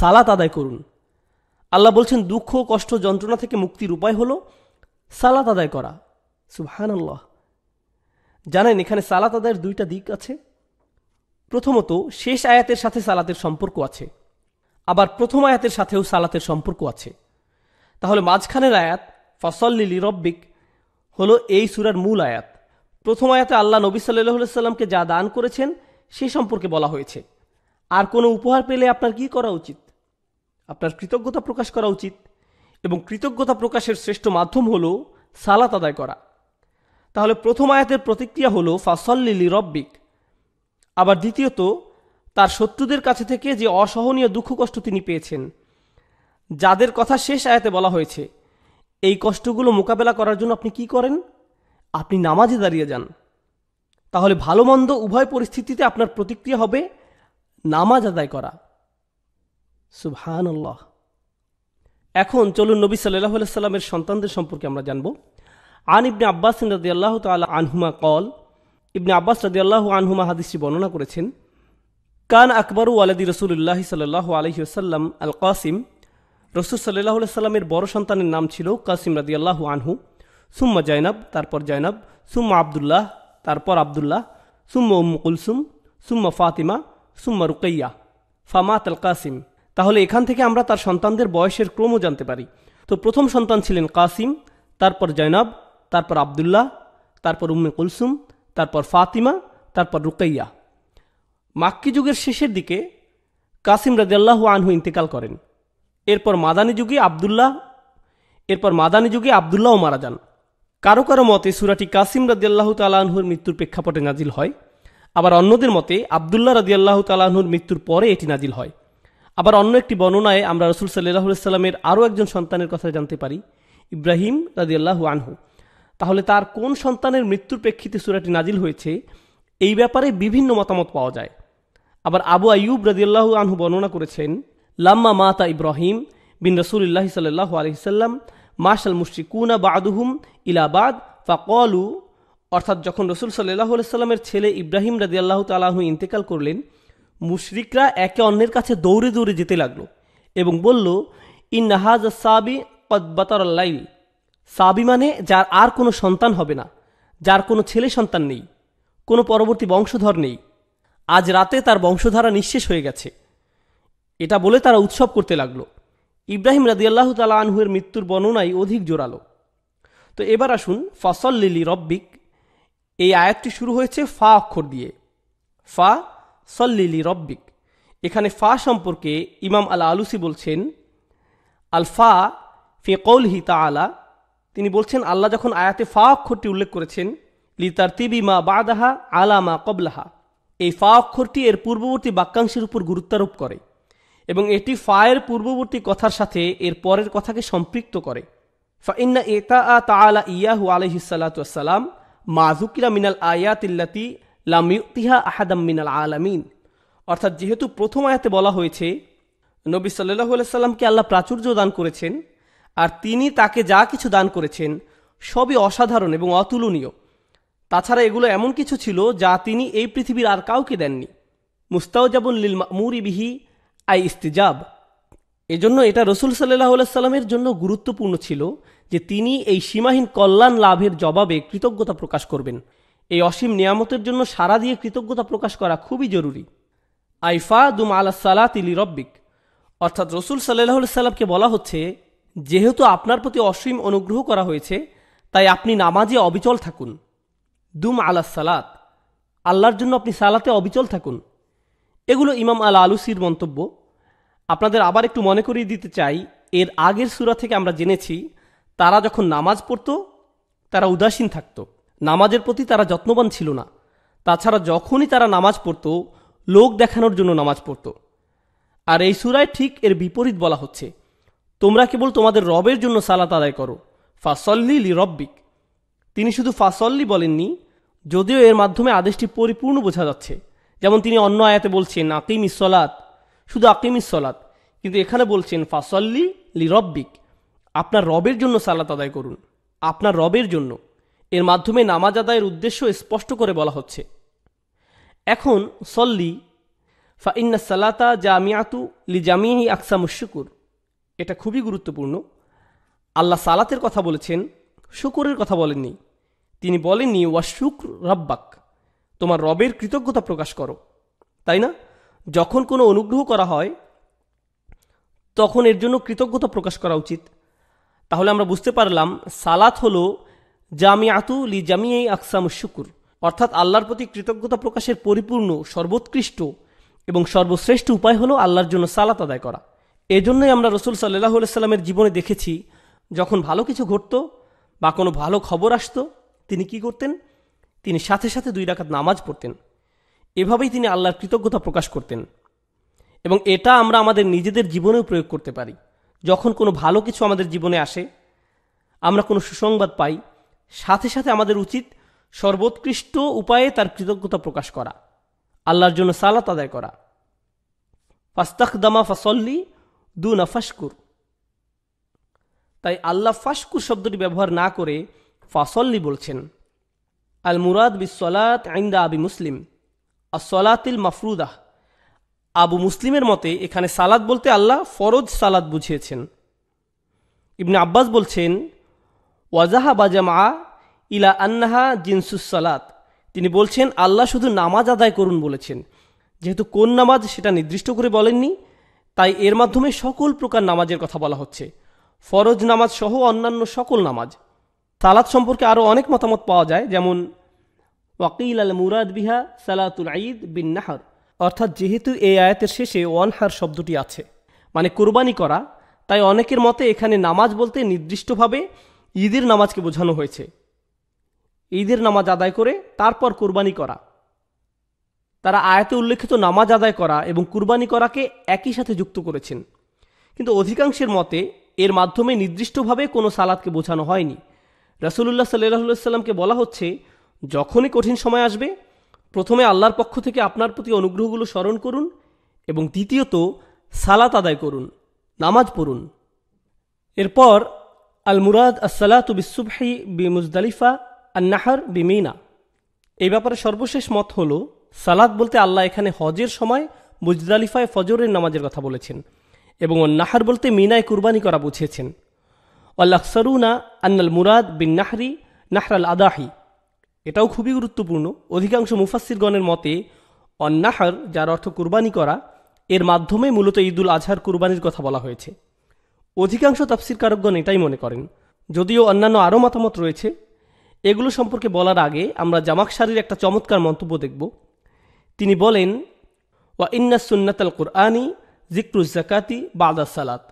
সালাত আদায় করুন আল্লাহ বলছেন দুঃখ কষ্ট যন্ত্রণা থেকে মুক্তির উপায় হলো সালাত আদায় করা সুহান আল্লাহ জানেন এখানে সালাত আদায়ের দুইটা দিক আছে প্রথমত শেষ আয়াতের সাথে সালাতের সম্পর্ক আছে আবার প্রথম আয়াতের সাথেও সালাতের সম্পর্ক আছে তাহলে মাঝখানের আয়াত ফসল্লি রব্বিক হল এই সুরার মূল আয়াত প্রথম আয়াতে আল্লাহ নবী সাল্লাইসাল্লামকে যা দান করেছেন সে সম্পর্কে বলা হয়েছে আর কোনো উপহার পেলে আপনার কি করা উচিত আপনার কৃতজ্ঞতা প্রকাশ করা উচিত এবং কৃতজ্ঞতা প্রকাশের শ্রেষ্ঠ মাধ্যম হল সালাত আদায় করা তাহলে প্রথম আয়াতের প্রতিক্রিয়া হল ফাসল্লিলি রব্বিক আবার দ্বিতীয়ত তার শত্রুদের কাছে থেকে যে অসহনীয় দুঃখ কষ্ট তিনি পেয়েছেন যাদের কথা শেষ আয়াতে বলা হয়েছে এই কষ্টগুলো মোকাবেলা করার জন্য আপনি কি করেন আপনি নামাজে দাঁড়িয়ে যান তাহলে ভালো মন্দ উভয় পরিস্থিতিতে আপনার প্রতিক্রিয়া হবে নামাজ আদায় করা সুবহানাল্লাহ এখন চলুন নবী সাল্লাহ সাল্লামের সন্তানদের সম্পর্কে আমরা জানব আন ইবনে আব্বাস রাজি আল্লাহ তালা আনহুমা কল ইবনে আব্বাস রাজি আল্লাহ আনহুমা হাদিসটি বর্ণনা করেছেন কান আকবর ওয়ালাদি রসুল্লাহ সাল্লাহ আলহিউসাল্লাম আল কাসিম রসুল সাল্লাহ সাল্লামের বড় সন্তানের নাম ছিল কাসিম রাদি আল্লাহ আনহু সুম্মা জয়নাব তারপর জয়নাব সুম্মা আবদুল্লাহ তারপর আবদুল্লাহ সুম্মা উম কুলসুম সুম্মা ফাতিমা সুম্মা রুকাইয়া ফামাত আল কাসিম তাহলে এখান থেকে আমরা তার সন্তানদের বয়সের ক্রমও জানতে পারি তো প্রথম সন্তান ছিলেন কাসিম তারপর জয়নাব তারপর আবদুল্লাহ তারপর উম্মে কুলসুম তারপর ফাতিমা তারপর রুকাইয়া মাক্কি যুগের শেষের দিকে কাসিম আল্লাহ আনহু ইন্তেকাল করেন এরপর মাদানী যুগে আবদুল্লাহ এরপর মাদানী যুগে আবদুল্লাহও মারা যান কারো কারো মতে সুরাটি কাসিম রাজিয়াল্লাহ তালাহুর মৃত্যুর প্রেক্ষাপটে নাজিল হয় আবার অন্যদের মতে আবদুল্লাহ রাজিয়াল্লাহ তালাহুর মৃত্যুর পরে এটি নাজিল হয় আবার অন্য একটি বর্ণনায় আমরা রসুল সাল্লাহ সাল্লামের আরও একজন সন্তানের কথা জানতে পারি ইব্রাহিম রাজিয়াল্লাহু আনহু তাহলে তার কোন সন্তানের মৃত্যুর প্রেক্ষিতে সুরাটি নাজিল হয়েছে এই ব্যাপারে বিভিন্ন মতামত পাওয়া যায় আবার আবু আইয়ুব রাজিয়াল্লাহু আনহু বর্ণনা করেছেন লাম্মা মাতা ইব্রাহিম বিন রসুলিল্লাহ সাল্লাহ আলহিসাল্লাম মাশাল মুশ্রিকুনা বাদুহুম ইলাবাদ ফাকলু অর্থাৎ যখন রসুল সাল্লাহ সাল্লামের ছেলে ইব্রাহিম রাজি আল্লাহ তালাহু ইন্তেকাল করলেন মুশরিকরা একে অন্যের কাছে দৌড়ে দৌড়ে যেতে লাগলো এবং বলল ইন নাহাজ সাবি কদবাতারাল্লাইল সাবি মানে যার আর কোনো সন্তান হবে না যার কোনো ছেলে সন্তান নেই কোনো পরবর্তী বংশধর নেই আজ রাতে তার বংশধারা নিঃশেষ হয়ে গেছে এটা বলে তারা উৎসব করতে লাগলো ইব্রাহিম রাদিয়াল্লাহ তালা আনহুয়ের মৃত্যুর বর্ণনাই অধিক জোরালো তো এবার আসুন ফাসল্লিলি রব্বিক এই আয়াতটি শুরু হয়েছে ফা অক্ষর দিয়ে ফা সল্লিলি রব্বিক এখানে ফা সম্পর্কে ইমাম আলা আলুসি বলছেন আল ফা ফে কৌলহি আলা তিনি বলছেন আল্লাহ যখন আয়াতে ফা অক্ষরটি উল্লেখ করেছেন লি তার তিবি মা বাদাহা আলা মা কবলাহা এই ফা অক্ষরটি এর পূর্ববর্তী বাক্যাংশের উপর গুরুত্বারোপ করে এবং এটি ফায়ের পূর্ববর্তী কথার সাথে এর পরের কথাকে সম্পৃক্ত করে ফাইন্না এটা আ তালা ইয়াহু আলহিসাল্লাতাম মাহুকিরা মিনাল আয়াতিল্লাতি লামিউতিহা আহাদাম মিনাল আলামিন অর্থাৎ যেহেতু প্রথম আয়াতে বলা হয়েছে নবী সাল্লাহ সাল্লামকে আল্লাহ প্রাচুর্য দান করেছেন আর তিনি তাকে যা কিছু দান করেছেন সবই অসাধারণ এবং অতুলনীয় তাছাড়া এগুলো এমন কিছু ছিল যা তিনি এই পৃথিবীর আর কাউকে দেননি মুস্তাউজাবুল লিল মুরি আই ইস্তিজাব এজন্য এটা রসুল সাল্লাহ সাল্লামের জন্য গুরুত্বপূর্ণ ছিল যে তিনি এই সীমাহীন কল্যাণ লাভের জবাবে কৃতজ্ঞতা প্রকাশ করবেন এই অসীম নিয়ামতের জন্য সারা দিয়ে কৃতজ্ঞতা প্রকাশ করা খুবই জরুরি আইফা দুম আলা সালাত ইলি রব্বিক অর্থাৎ রসুল সাল্লাহ সাল্লামকে বলা হচ্ছে যেহেতু আপনার প্রতি অসীম অনুগ্রহ করা হয়েছে তাই আপনি নামাজে অবিচল থাকুন দুম আলা সালাত আল্লাহর জন্য আপনি সালাতে অবিচল থাকুন এগুলো ইমাম আল আলুসির মন্তব্য আপনাদের আবার একটু মনে করিয়ে দিতে চাই এর আগের সুরা থেকে আমরা জেনেছি তারা যখন নামাজ পড়ত তারা উদাসীন থাকত নামাজের প্রতি তারা যত্নবান ছিল না তাছাড়া যখনই তারা নামাজ পড়ত লোক দেখানোর জন্য নামাজ পড়ত আর এই সুরায় ঠিক এর বিপরীত বলা হচ্ছে তোমরা কেবল তোমাদের রবের জন্য সালাত আদায় করো ফাসল্লি লি রব্বিক তিনি শুধু ফাসল্লি বলেননি যদিও এর মাধ্যমে আদেশটি পরিপূর্ণ বোঝা যাচ্ছে যেমন তিনি অন্য আয়াতে বলছেন আকিম ইসলাত শুধু আকিম ইসলাত কিন্তু এখানে বলছেন ফাসল্লি লি রব্বিক আপনার রবের জন্য সালাত আদায় করুন আপনার রবের জন্য এর মাধ্যমে নামাজ আদায়ের উদ্দেশ্য স্পষ্ট করে বলা হচ্ছে এখন সল্লি ফাইন্না সালাতা জামিয়াতু লি জামিহি আকসাম শুকুর এটা খুবই গুরুত্বপূর্ণ আল্লাহ সালাতের কথা বলেছেন শুকুরের কথা বলেননি তিনি বলেননি ওয়া শুক্র রব্বাক তোমার রবের কৃতজ্ঞতা প্রকাশ করো তাই না যখন কোনো অনুগ্রহ করা হয় তখন এর জন্য কৃতজ্ঞতা প্রকাশ করা উচিত তাহলে আমরা বুঝতে পারলাম সালাত হলো জামিয়াতু লি জামিয়ে আকসাম শুকুর অর্থাৎ আল্লাহর প্রতি কৃতজ্ঞতা প্রকাশের পরিপূর্ণ সর্বোৎকৃষ্ট এবং সর্বশ্রেষ্ঠ উপায় হলো আল্লাহর জন্য সালাত আদায় করা এজন্যই আমরা রসুল সাল্লাহ সাল্লামের জীবনে দেখেছি যখন ভালো কিছু ঘটত বা কোনো ভালো খবর আসতো তিনি কি করতেন তিনি সাথে সাথে দুই রাখাত নামাজ পড়তেন এভাবেই তিনি আল্লাহর কৃতজ্ঞতা প্রকাশ করতেন এবং এটা আমরা আমাদের নিজেদের জীবনেও প্রয়োগ করতে পারি যখন কোনো ভালো কিছু আমাদের জীবনে আসে আমরা কোনো সুসংবাদ পাই সাথে সাথে আমাদের উচিত সর্বোৎকৃষ্ট উপায়ে তার কৃতজ্ঞতা প্রকাশ করা আল্লাহর জন্য সালাত আদায় করা দামা ফাসল্লি দু না ফাসকুর তাই আল্লাহ ফাসকুর শব্দটি ব্যবহার না করে ফাসল্লি বলছেন আল মুরাদ বিসলাত আইন্দা আবি মুসলিম আসলাতিল মাফরুদাহ আবু মুসলিমের মতে এখানে সালাদ বলতে আল্লাহ ফরজ সালাদ বুঝিয়েছেন ইবনে আব্বাস বলছেন ওয়াজাহা বাজামা ইলা আন্নাহা জিনসুস সালাত তিনি বলছেন আল্লাহ শুধু নামাজ আদায় করুন বলেছেন যেহেতু কোন নামাজ সেটা নির্দিষ্ট করে বলেননি তাই এর মাধ্যমে সকল প্রকার নামাজের কথা বলা হচ্ছে ফরজ নামাজ সহ অন্যান্য সকল নামাজ সালাত সম্পর্কে আরও অনেক মতামত পাওয়া যায় যেমন ওয়াকিল আল মুরাদ বিহা সালাতুল ঈদ বিন নাহর অর্থাৎ যেহেতু এই আয়াতের শেষে ওয়ানহার শব্দটি আছে মানে কোরবানি করা তাই অনেকের মতে এখানে নামাজ বলতে নির্দিষ্টভাবে ঈদের নামাজকে বোঝানো হয়েছে ঈদের নামাজ আদায় করে তারপর কোরবানি করা তারা আয়াতে উল্লেখিত নামাজ আদায় করা এবং কুরবানি করাকে একই সাথে যুক্ত করেছেন কিন্তু অধিকাংশের মতে এর মাধ্যমে নির্দিষ্টভাবে কোনো সালাদকে বোঝানো হয়নি রাসুলুল্লাহ সাল্লাহ সাল্লামকে বলা হচ্ছে যখনই কঠিন সময় আসবে প্রথমে আল্লাহর পক্ষ থেকে আপনার প্রতি অনুগ্রহগুলো স্মরণ করুন এবং দ্বিতীয়ত সালাত আদায় করুন নামাজ পড়ুন এরপর আল মুরাদ আসসালাত বিসুফাই বি মুজদালিফা আন্নাহার বি মিনা এই ব্যাপারে সর্বশেষ মত হল সালাত বলতে আল্লাহ এখানে হজের সময় মুজদালিফায় ফজরের নামাজের কথা বলেছেন এবং নাহার বলতে মিনায় কুরবানি করা বুঝিয়েছেন ওয়াল্লাকসারুনা আন্নাল মুরাদ বিন নাহরি নাহরাল আদাহি এটাও খুবই গুরুত্বপূর্ণ অধিকাংশ মুফাসিরগণের মতে অন্নাহার যার অর্থ কুরবানি করা এর মাধ্যমে মূলত ঈদুল আজহার কুরবানির কথা বলা হয়েছে অধিকাংশ কারকগণ এটাই মনে করেন যদিও অন্যান্য আরও মতামত রয়েছে এগুলো সম্পর্কে বলার আগে আমরা জামাকশারির একটা চমৎকার মন্তব্য দেখব তিনি বলেন ওয়া ইন্না সুন্নাতাল কোরআনি জিক্রুজ জাকাতি বাদা সালাত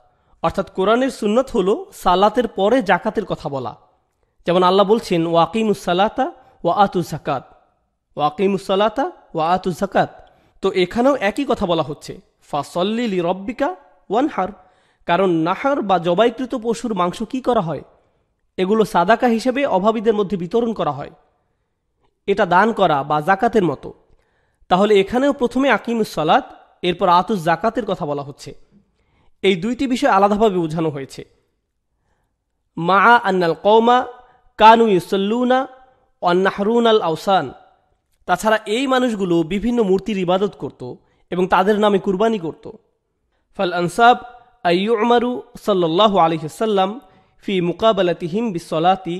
অর্থাৎ কোরআনের সুন্নত হল সালাতের পরে জাকাতের কথা বলা যেমন আল্লাহ বলছেন ওয়াকিমুসালাতা ওয়া আতু জাকাত ওয়াকিমুসালাতা ওয়া আতু জাকাত তো এখানেও একই কথা বলা হচ্ছে ফাসল্লি লি রব্বিকা ওয়ানহার কারণ নাহার বা জবাইকৃত পশুর মাংস কি করা হয় এগুলো সাদাকা হিসেবে অভাবীদের মধ্যে বিতরণ করা হয় এটা দান করা বা জাকাতের মতো তাহলে এখানেও প্রথমে আকিমুস সালাত এরপর আতুস জাকাতের কথা বলা হচ্ছে এই দুইটি বিষয় আলাদাভাবে বোঝানো হয়েছে মা আন্নাল কৌমা কানু ইউসল্লুনা অন্নাহরুন আল আউসান তাছাড়া এই মানুষগুলো বিভিন্ন মূর্তির ইবাদত করত এবং তাদের নামে কুরবানি করত ফাল আনসাব আইয়ুমারু সাল্লাহু আলহিসাল্লাম ফি মুকাবালাতিহিম বিসলাতি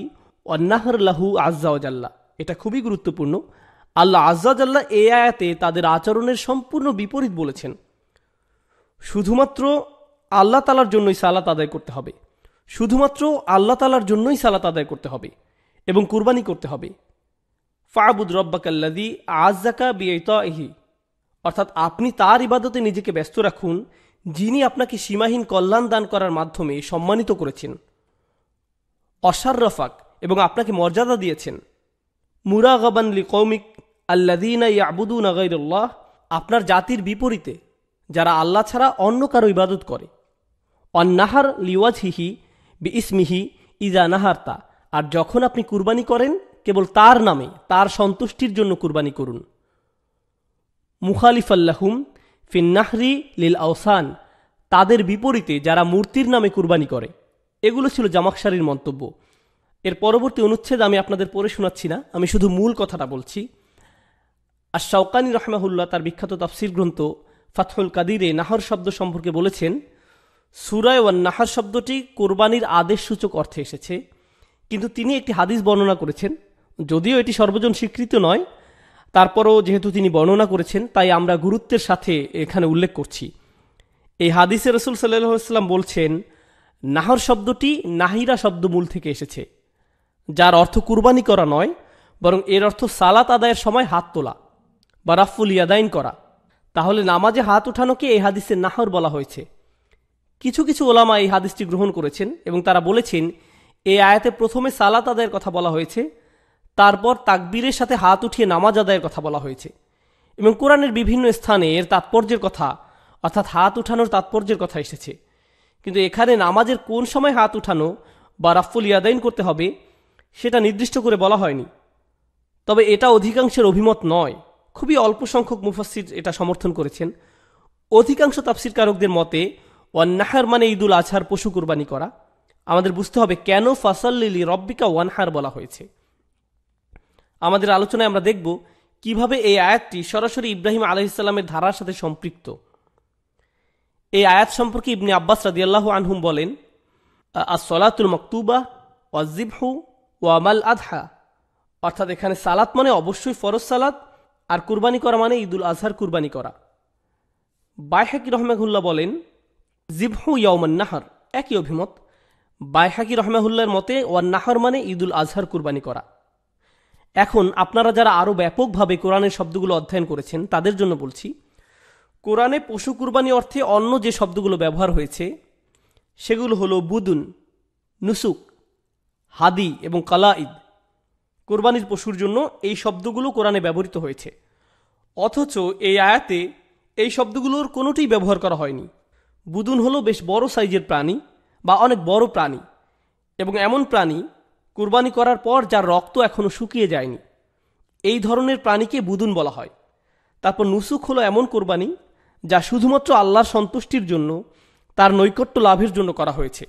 অন্নাহর লাহু আজ্জাওজাল্লা এটা খুবই গুরুত্বপূর্ণ আল্লাহ আজ্জাজাল্লাহ এ আয়াতে তাদের আচরণের সম্পূর্ণ বিপরীত বলেছেন শুধুমাত্র আল্লাহ তালার জন্যই সালাত আদায় করতে হবে শুধুমাত্র আল্লাহ তালার জন্যই সালাত আদায় করতে হবে এবং কুরবানি করতে হবে ফাবুদ রব্বাকাল্লাদি আজাকা বিয়তাহি অর্থাৎ আপনি তার ইবাদতে নিজেকে ব্যস্ত রাখুন যিনি আপনাকে সীমাহীন কল্যাণ দান করার মাধ্যমে সম্মানিত করেছেন রফাক এবং আপনাকে মর্যাদা দিয়েছেন মুরাগবানলি কৌমিক আল্লাদিনা ইয়াবুদু আগাইরুল্লাহ আপনার জাতির বিপরীতে যারা আল্লাহ ছাড়া অন্য কারো ইবাদত করে অন্নাহার হিহি বি ইসমিহি ইজা নাহারতা আর যখন আপনি কুরবানি করেন কেবল তার নামে তার সন্তুষ্টির জন্য কুরবানি করুন মুখালিফাল্লাহুম ফিন্নাহরি লিল আওসান তাদের বিপরীতে যারা মূর্তির নামে কুরবানি করে এগুলো ছিল জামাকশারির মন্তব্য এর পরবর্তী অনুচ্ছেদ আমি আপনাদের পড়ে শোনাচ্ছি না আমি শুধু মূল কথাটা বলছি আর শাওকানি রহমাহুল্লাহ তার বিখ্যাত তাফসির গ্রন্থ ফাতহুল কাদিরে নাহর শব্দ সম্পর্কে বলেছেন সুরায় ওয়ান নাহার শব্দটি কোরবানির আদেশ সূচক অর্থে এসেছে কিন্তু তিনি একটি হাদিস বর্ণনা করেছেন যদিও এটি সর্বজন স্বীকৃত নয় তারপরও যেহেতু তিনি বর্ণনা করেছেন তাই আমরা গুরুত্বের সাথে এখানে উল্লেখ করছি এই হাদিসে রসুল সাল্লাম বলছেন নাহর শব্দটি নাহিরা শব্দ মূল থেকে এসেছে যার অর্থ কুরবানি করা নয় বরং এর অর্থ সালাত আদায়ের সময় হাত তোলা বা রাফুল ইয়াদাইন করা তাহলে নামাজে হাত উঠানোকে এই হাদিসের নাহর বলা হয়েছে কিছু কিছু ওলামা এই হাদিসটি গ্রহণ করেছেন এবং তারা বলেছেন এই আয়াতে প্রথমে সালাত আদায়ের কথা বলা হয়েছে তারপর তাকবীরের সাথে হাত উঠিয়ে নামাজ আদায়ের কথা বলা হয়েছে এবং কোরআনের বিভিন্ন স্থানে এর তাৎপর্যের কথা অর্থাৎ হাত উঠানোর তাৎপর্যের কথা এসেছে কিন্তু এখানে নামাজের কোন সময় হাত উঠানো বা রাফুল ইয়াদাইন করতে হবে সেটা নির্দিষ্ট করে বলা হয়নি তবে এটা অধিকাংশের অভিমত নয় খুবই অল্প সংখ্যক মুফাসির এটা সমর্থন করেছেন অধিকাংশ তাফসিরকারকদের মতে ওয়ান্নাহার মানে ঈদুল আজহার পশু কুরবানি করা আমাদের বুঝতে হবে কেন ফাসাল্লিলি রব্বিকা ওয়ানহার বলা হয়েছে আমাদের আলোচনায় আমরা দেখব কিভাবে এই আয়াতটি সরাসরি ইব্রাহিম আলহিসাল্লামের ধারার সাথে সম্পৃক্ত এই আয়াত সম্পর্কে ইবনে আব্বাস রাদিয়াল্লাহু আনহুম বলেন আসলাতুল মকতুবা ওয়াজিবহু ওয়ামাল আধহা অর্থাৎ এখানে সালাত মানে অবশ্যই ফরজ সালাত আর কুরবানি করা মানে ঈদুল আজহার কুরবানি করা বাইহাকি রহমেহুল্লাহ বলেন জিভহু ইয়াউমান নাহার একই অভিমত বায়হাকি রহমেহুল্লার মতে ওয়ান নাহর মানে ঈদুল আজহার কুরবানি করা এখন আপনারা যারা আরও ব্যাপকভাবে কোরআনের শব্দগুলো অধ্যয়ন করেছেন তাদের জন্য বলছি কোরআনে পশু কুরবানি অর্থে অন্য যে শব্দগুলো ব্যবহার হয়েছে সেগুলো হলো বুদুন নুসুক হাদি এবং কালা ঈদ কোরবানির পশুর জন্য এই শব্দগুলো কোরআনে ব্যবহৃত হয়েছে অথচ এই আয়াতে এই শব্দগুলোর কোনোটি ব্যবহার করা হয়নি বুদুন হলো বেশ বড় সাইজের প্রাণী বা অনেক বড় প্রাণী এবং এমন প্রাণী কুরবানি করার পর যার রক্ত এখনও শুকিয়ে যায়নি এই ধরনের প্রাণীকে বুদুন বলা হয় তারপর নুসুক হলো এমন কোরবানি যা শুধুমাত্র আল্লাহর সন্তুষ্টির জন্য তার নৈকট্য লাভের জন্য করা হয়েছে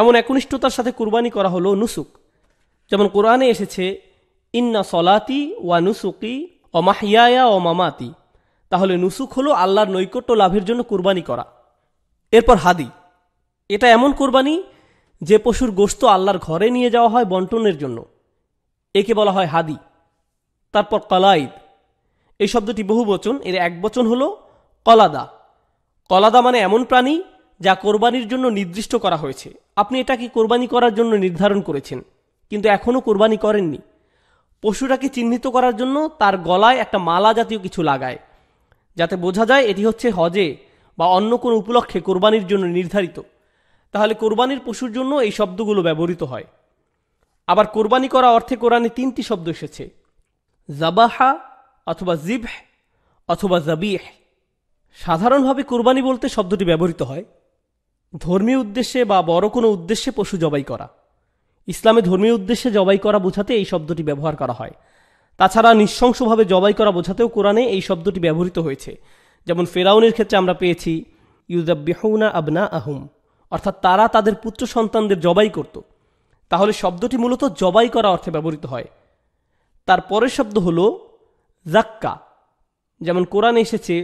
এমন একনিষ্ঠতার সাথে কুরবানি করা হলো নুসুক যেমন কোরআনে এসেছে ইন্না সলাতি ওয়া নুসুকি ও মাহিয়ায়া ও মামাতি তাহলে নুসুক হলো আল্লাহর নৈকট্য লাভের জন্য কোরবানি করা এরপর হাদি এটা এমন কোরবানি যে পশুর গোস্ত আল্লাহর ঘরে নিয়ে যাওয়া হয় বন্টনের জন্য একে বলা হয় হাদি তারপর কলাইদ এই শব্দটি বহু বচন এর এক বচন হলো কলাদা কলাদা মানে এমন প্রাণী যা কোরবানির জন্য নির্দিষ্ট করা হয়েছে আপনি এটাকে কোরবানি করার জন্য নির্ধারণ করেছেন কিন্তু এখনও কোরবানি করেননি পশুটাকে চিহ্নিত করার জন্য তার গলায় একটা মালা জাতীয় কিছু লাগায় যাতে বোঝা যায় এটি হচ্ছে হজে বা অন্য কোনো উপলক্ষে কোরবানির জন্য নির্ধারিত তাহলে কোরবানির পশুর জন্য এই শব্দগুলো ব্যবহৃত হয় আবার কোরবানি করা অর্থে কোরআনে তিনটি শব্দ এসেছে জাবাহা অথবা জিভ অথবা জাবিহ সাধারণভাবে কোরবানি বলতে শব্দটি ব্যবহৃত হয় ধর্মীয় উদ্দেশ্যে বা বড় কোনো উদ্দেশ্যে পশু জবাই করা ইসলামে ধর্মীয় উদ্দেশ্যে জবাই করা বোঝাতে এই শব্দটি ব্যবহার করা হয় তাছাড়া নিঃশংসভাবে জবাই করা বোঝাতেও কোরআনে এই শব্দটি ব্যবহৃত হয়েছে যেমন ফেরাউনের ক্ষেত্রে আমরা পেয়েছি ইউদাব্বিহনা আবনা আহুম অর্থাৎ তারা তাদের পুত্র সন্তানদের জবাই করত তাহলে শব্দটি মূলত জবাই করা অর্থে ব্যবহৃত হয় তার পরের শব্দ হল জাক্কা যেমন কোরআনে এসেছে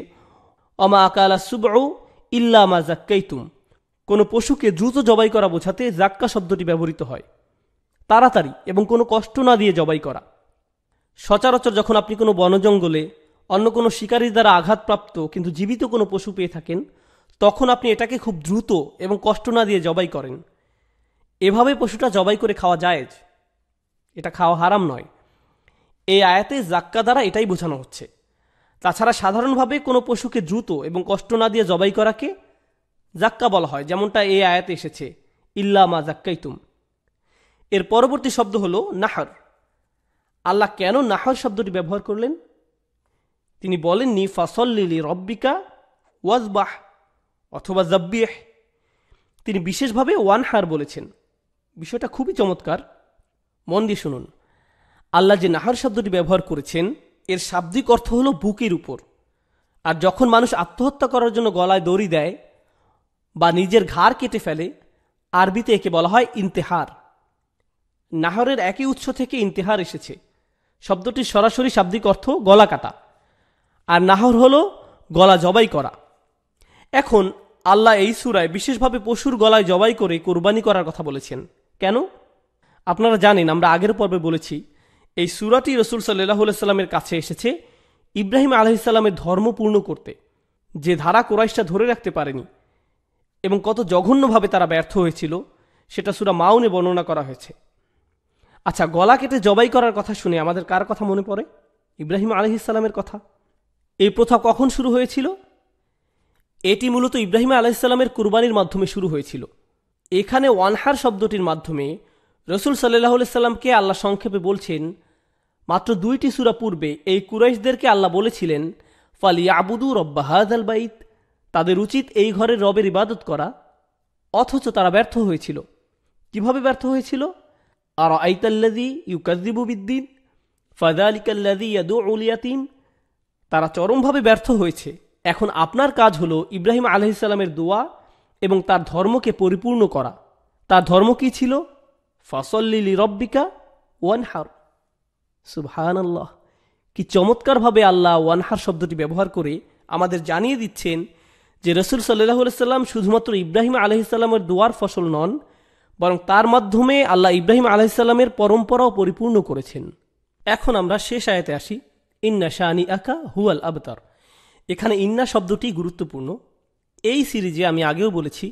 অমা আকালা সুবউ ইল্লা মা জাক্কাইতুম কোনো পশুকে দ্রুত জবাই করা বোঝাতে জাক্কা শব্দটি ব্যবহৃত হয় তাড়াতাড়ি এবং কোনো কষ্ট না দিয়ে জবাই করা সচরাচর যখন আপনি কোনো বনজঙ্গলে অন্য কোনো শিকারীর দ্বারা আঘাতপ্রাপ্ত কিন্তু জীবিত কোনো পশু পেয়ে থাকেন তখন আপনি এটাকে খুব দ্রুত এবং কষ্ট না দিয়ে জবাই করেন এভাবে পশুটা জবাই করে খাওয়া যায় এটা খাওয়া হারাম নয় এই আয়াতে জাক্কা দ্বারা এটাই বোঝানো হচ্ছে তাছাড়া সাধারণভাবে কোনো পশুকে দ্রুত এবং কষ্ট না দিয়ে জবাই করাকে জাক্কা বলা হয় যেমনটা এই আয়াতে এসেছে ইল্লা মা তুম এর পরবর্তী শব্দ হল নাহার আল্লাহ কেন নাহার শব্দটি ব্যবহার করলেন তিনি বলেননি ফাসল্লিলি রব্বিকা ওয়াজবাহ অথবা জব্বিয়াহ তিনি বিশেষভাবে ওয়ানহার বলেছেন বিষয়টা খুবই চমৎকার মন দিয়ে শুনুন আল্লাহ যে নাহার শব্দটি ব্যবহার করেছেন এর শাব্দিক অর্থ হলো বুকের উপর আর যখন মানুষ আত্মহত্যা করার জন্য গলায় দড়ি দেয় বা নিজের ঘাড় কেটে ফেলে আরবিতে একে বলা হয় ইন্তেহার নাহরের একই উৎস থেকে ইন্তেহার এসেছে শব্দটির সরাসরি শাব্দিক অর্থ গলা কাটা আর নাহর হল গলা জবাই করা এখন আল্লাহ এই সুরায় বিশেষভাবে পশুর গলায় জবাই করে কোরবানি করার কথা বলেছেন কেন আপনারা জানেন আমরা আগের পর্বে বলেছি এই সুরাটি রসুল সাল্লাহ কাছে এসেছে ইব্রাহিম আলহিসাল্লামের ধর্ম পূর্ণ করতে যে ধারা কোরাইশটা ধরে রাখতে পারেনি এবং কত জঘন্যভাবে তারা ব্যর্থ হয়েছিল সেটা সুরা মাউনে বর্ণনা করা হয়েছে আচ্ছা গলা কেটে জবাই করার কথা শুনে আমাদের কার কথা মনে পড়ে ইব্রাহিম আলহিসাল্লামের কথা এই প্রথা কখন শুরু হয়েছিল এটি মূলত ইব্রাহিম আলাইসাল্লামের কুরবানির মাধ্যমে শুরু হয়েছিল এখানে ওয়ানহার শব্দটির মাধ্যমে রসুল সাল্লাহ সাল্লামকে আল্লাহ সংক্ষেপে বলছেন মাত্র দুইটি সুরা পূর্বে এই কুরাইশদেরকে আল্লাহ বলেছিলেন ফালি আবুদু রব্বাহাদ আল বাইত তাদের উচিত এই ঘরের রবের ইবাদত করা অথচ তারা ব্যর্থ হয়েছিল কিভাবে ব্যর্থ হয়েছিল আর আইতাল্লাদি ইউকাজিবুবিদ্দিন ফাদালিকাল্লাদি ইয়াদুল ইয়াতিম তারা চরমভাবে ব্যর্থ হয়েছে এখন আপনার কাজ হলো ইব্রাহিম ইসলামের দোয়া এবং তার ধর্মকে পরিপূর্ণ করা তার ধর্ম কি ছিল ফসল্লি রব্বিকা ওয়ানহার সুবহান আল্লাহ কি চমৎকারভাবে আল্লাহ ওয়ানহার শব্দটি ব্যবহার করে আমাদের জানিয়ে দিচ্ছেন যে রসুল সাল্লাহ সাল্লাম শুধুমাত্র ইব্রাহিম আলহিসাল্লামের দোয়ার ফসল নন বরং তার মাধ্যমে আল্লাহ ইব্রাহিম আলাইসাল্লামের পরম্পরাও পরিপূর্ণ করেছেন এখন আমরা শেষ আয়াতে আসি ইন্না শাহানি আকা হুয়াল আবতার এখানে ইন্না শব্দটি গুরুত্বপূর্ণ এই সিরিজে আমি আগেও বলেছি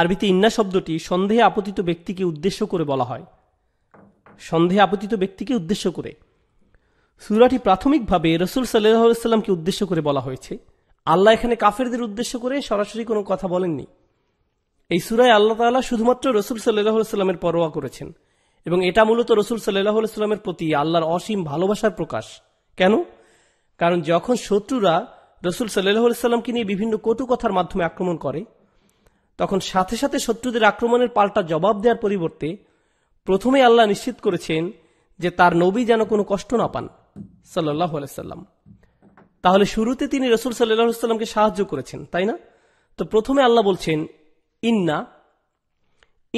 আরবিতে ইন্না শব্দটি সন্দেহে আপতিত ব্যক্তিকে উদ্দেশ্য করে বলা হয় সন্দেহে আপতিত ব্যক্তিকে উদ্দেশ্য করে সুরাটি প্রাথমিকভাবে রসুল সাল্লাহ সাল্লামকে উদ্দেশ্য করে বলা হয়েছে আল্লাহ এখানে কাফেরদের উদ্দেশ্য করে সরাসরি কোনো কথা বলেননি এই সুরায় আল্লাহ তালা শুধুমাত্র রসুল সাল্লাহ সাল্লামের পরোয়া করেছেন এবং এটা মূলত রসুল সাল্লাহ সাল্লামের প্রতি আল্লাহর অসীম ভালোবাসার প্রকাশ কেন কারণ যখন শত্রুরা রসুল সাল্লাহ সাল্লামকে নিয়ে বিভিন্ন কটুকথার মাধ্যমে আক্রমণ করে তখন সাথে সাথে শত্রুদের আক্রমণের পাল্টা জবাব দেওয়ার পরিবর্তে প্রথমে আল্লাহ নিশ্চিত করেছেন যে তার নবী যেন কোনো কষ্ট না পান সাল্লাহ আলাইসাল্লাম তাহলে শুরুতে তিনি রসুল সাল্লাহ সাল্লামকে সাহায্য করেছেন তাই না তো প্রথমে আল্লাহ বলছেন ইন্না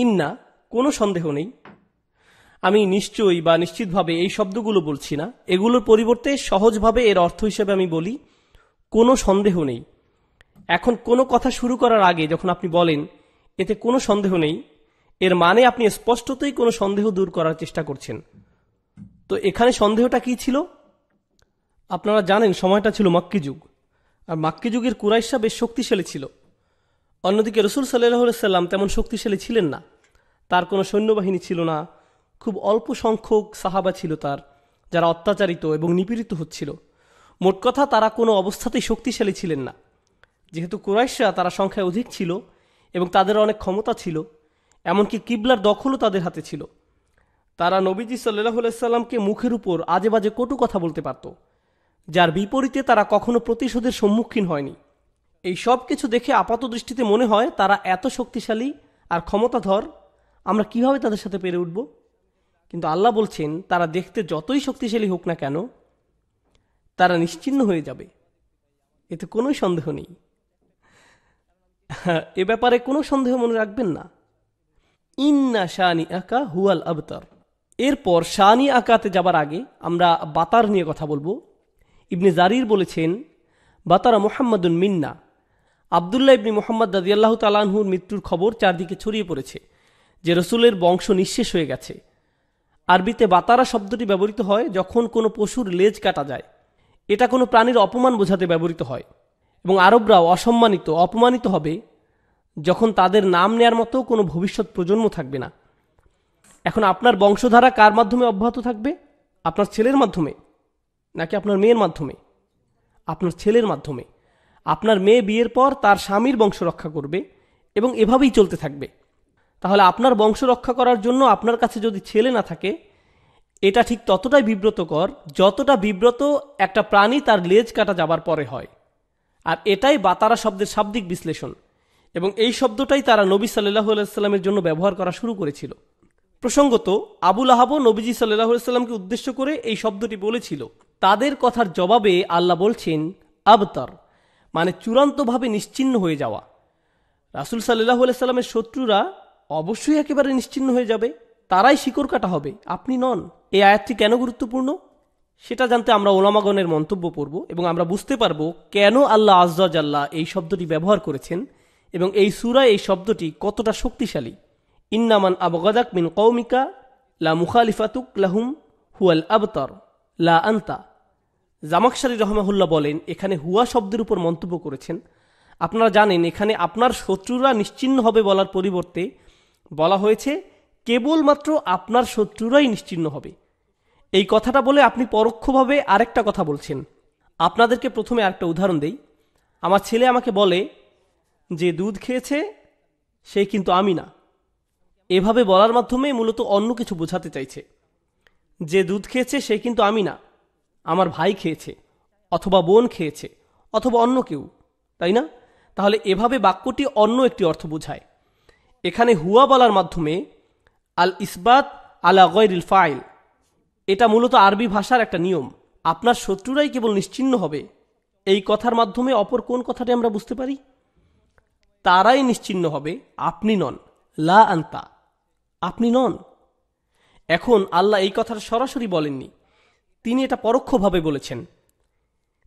ইন্না কোনো সন্দেহ নেই আমি নিশ্চয়ই বা নিশ্চিতভাবে এই শব্দগুলো বলছি না এগুলোর পরিবর্তে সহজভাবে এর অর্থ হিসেবে আমি বলি কোনো সন্দেহ নেই এখন কোনো কথা শুরু করার আগে যখন আপনি বলেন এতে কোনো সন্দেহ নেই এর মানে আপনি স্পষ্টতই কোনো সন্দেহ দূর করার চেষ্টা করছেন তো এখানে সন্দেহটা কি ছিল আপনারা জানেন সময়টা ছিল মাক্কি যুগ আর মাক্কি যুগের কুরাইশা বেশ শক্তিশালী ছিল অন্যদিকে রসুল সাল্লাহ সাল্লাম তেমন শক্তিশালী ছিলেন না তার কোনো সৈন্যবাহিনী ছিল না খুব অল্প সংখ্যক সাহাবা ছিল তার যারা অত্যাচারিত এবং নিপীড়িত হচ্ছিল মোট কথা তারা কোনো অবস্থাতেই শক্তিশালী ছিলেন না যেহেতু কুরাইশরা তারা সংখ্যায় অধিক ছিল এবং তাদের অনেক ক্ষমতা ছিল এমনকি কিবলার দখলও তাদের হাতে ছিল তারা নবীজি সাল্লাহ সাল্লামকে মুখের উপর আজে বাজে কটু কথা বলতে পারত যার বিপরীতে তারা কখনো প্রতিশোধের সম্মুখীন হয়নি এই সব কিছু দেখে আপাত দৃষ্টিতে মনে হয় তারা এত শক্তিশালী আর ক্ষমতাধর আমরা কিভাবে তাদের সাথে পেরে উঠব কিন্তু আল্লাহ বলছেন তারা দেখতে যতই শক্তিশালী হোক না কেন তারা নিশ্চিন্ন হয়ে যাবে এতে কোনো সন্দেহ নেই এ ব্যাপারে কোনো সন্দেহ মনে রাখবেন না ইন্না শানি আকা হুয়াল আবতার এরপর শানি আকাতে যাবার আগে আমরা বাতার নিয়ে কথা বলবো ইবনে জারির বলেছেন বাতারা মোহাম্মদুন মিন্না আবদুল্লাহ ইবনি মোহাম্মদ রাজিয়াল্লাহ তালাহুর মৃত্যুর খবর চারদিকে ছড়িয়ে পড়েছে যে রসুলের বংশ নিঃশেষ হয়ে গেছে আরবিতে বাতারা শব্দটি ব্যবহৃত হয় যখন কোনো পশুর লেজ কাটা যায় এটা কোনো প্রাণীর অপমান বোঝাতে ব্যবহৃত হয় এবং আরবরাও অসম্মানিত অপমানিত হবে যখন তাদের নাম নেয়ার মতো কোনো ভবিষ্যৎ প্রজন্ম থাকবে না এখন আপনার বংশধারা কার মাধ্যমে অব্যাহত থাকবে আপনার ছেলের মাধ্যমে নাকি আপনার মেয়ের মাধ্যমে আপনার ছেলের মাধ্যমে আপনার মেয়ে বিয়ের পর তার স্বামীর বংশ রক্ষা করবে এবং এভাবেই চলতে থাকবে তাহলে আপনার বংশ রক্ষা করার জন্য আপনার কাছে যদি ছেলে না থাকে এটা ঠিক ততটাই বিব্রতকর যতটা বিব্রত একটা প্রাণী তার লেজ কাটা যাবার পরে হয় আর এটাই বাতারা শব্দের শাব্দিক বিশ্লেষণ এবং এই শব্দটাই তারা নবী সাল্লাহ আলাইস্লামের জন্য ব্যবহার করা শুরু করেছিল প্রসঙ্গত আবুল আহাবও নবীজি সাল্লাহ আলাইস্লামকে উদ্দেশ্য করে এই শব্দটি বলেছিল তাদের কথার জবাবে আল্লাহ বলছেন আবতার মানে চূড়ান্তভাবে নিশ্চিন্ন হয়ে যাওয়া রাসুল সাল্লাহ সাল্লামের শত্রুরা অবশ্যই একেবারে নিশ্চিন্ন হয়ে যাবে তারাই শিকড় কাটা হবে আপনি নন এই আয়াতটি কেন গুরুত্বপূর্ণ সেটা জানতে আমরা ওলামাগণের মন্তব্য পড়ব এবং আমরা বুঝতে পারব কেন আল্লাহ আল্লাহ এই শব্দটি ব্যবহার করেছেন এবং এই সুরায় এই শব্দটি কতটা শক্তিশালী ইন্নামান আবগাদাক মিন কৌমিকা লা মুখালিফাতুক লাহুম হুয়াল আবতর লা আন্তা জামাকসারি রহমাহুল্লাহ বলেন এখানে হুয়া শব্দের উপর মন্তব্য করেছেন আপনারা জানেন এখানে আপনার শত্রুরা নিশ্চিন্ন হবে বলার পরিবর্তে বলা হয়েছে কেবলমাত্র আপনার শত্রুরাই নিশ্চিন্ন হবে এই কথাটা বলে আপনি পরোক্ষভাবে আরেকটা কথা বলছেন আপনাদেরকে প্রথমে আরেকটা উদাহরণ দেই আমার ছেলে আমাকে বলে যে দুধ খেয়েছে সে কিন্তু আমি না এভাবে বলার মাধ্যমে মূলত অন্য কিছু বোঝাতে চাইছে যে দুধ খেয়েছে সে কিন্তু আমি না আমার ভাই খেয়েছে অথবা বোন খেয়েছে অথবা অন্য কেউ তাই না তাহলে এভাবে বাক্যটি অন্য একটি অর্থ বোঝায় এখানে হুয়া বলার মাধ্যমে আল ইসবাত আল গৈরিল ফাইল এটা মূলত আরবি ভাষার একটা নিয়ম আপনার শত্রুরাই কেবল নিশ্চিন্ন হবে এই কথার মাধ্যমে অপর কোন কথাটি আমরা বুঝতে পারি তারাই নিশ্চিন্ন হবে আপনি নন লা আন্তা আপনি নন এখন আল্লাহ এই কথাটা সরাসরি বলেননি তিনি এটা পরোক্ষভাবে বলেছেন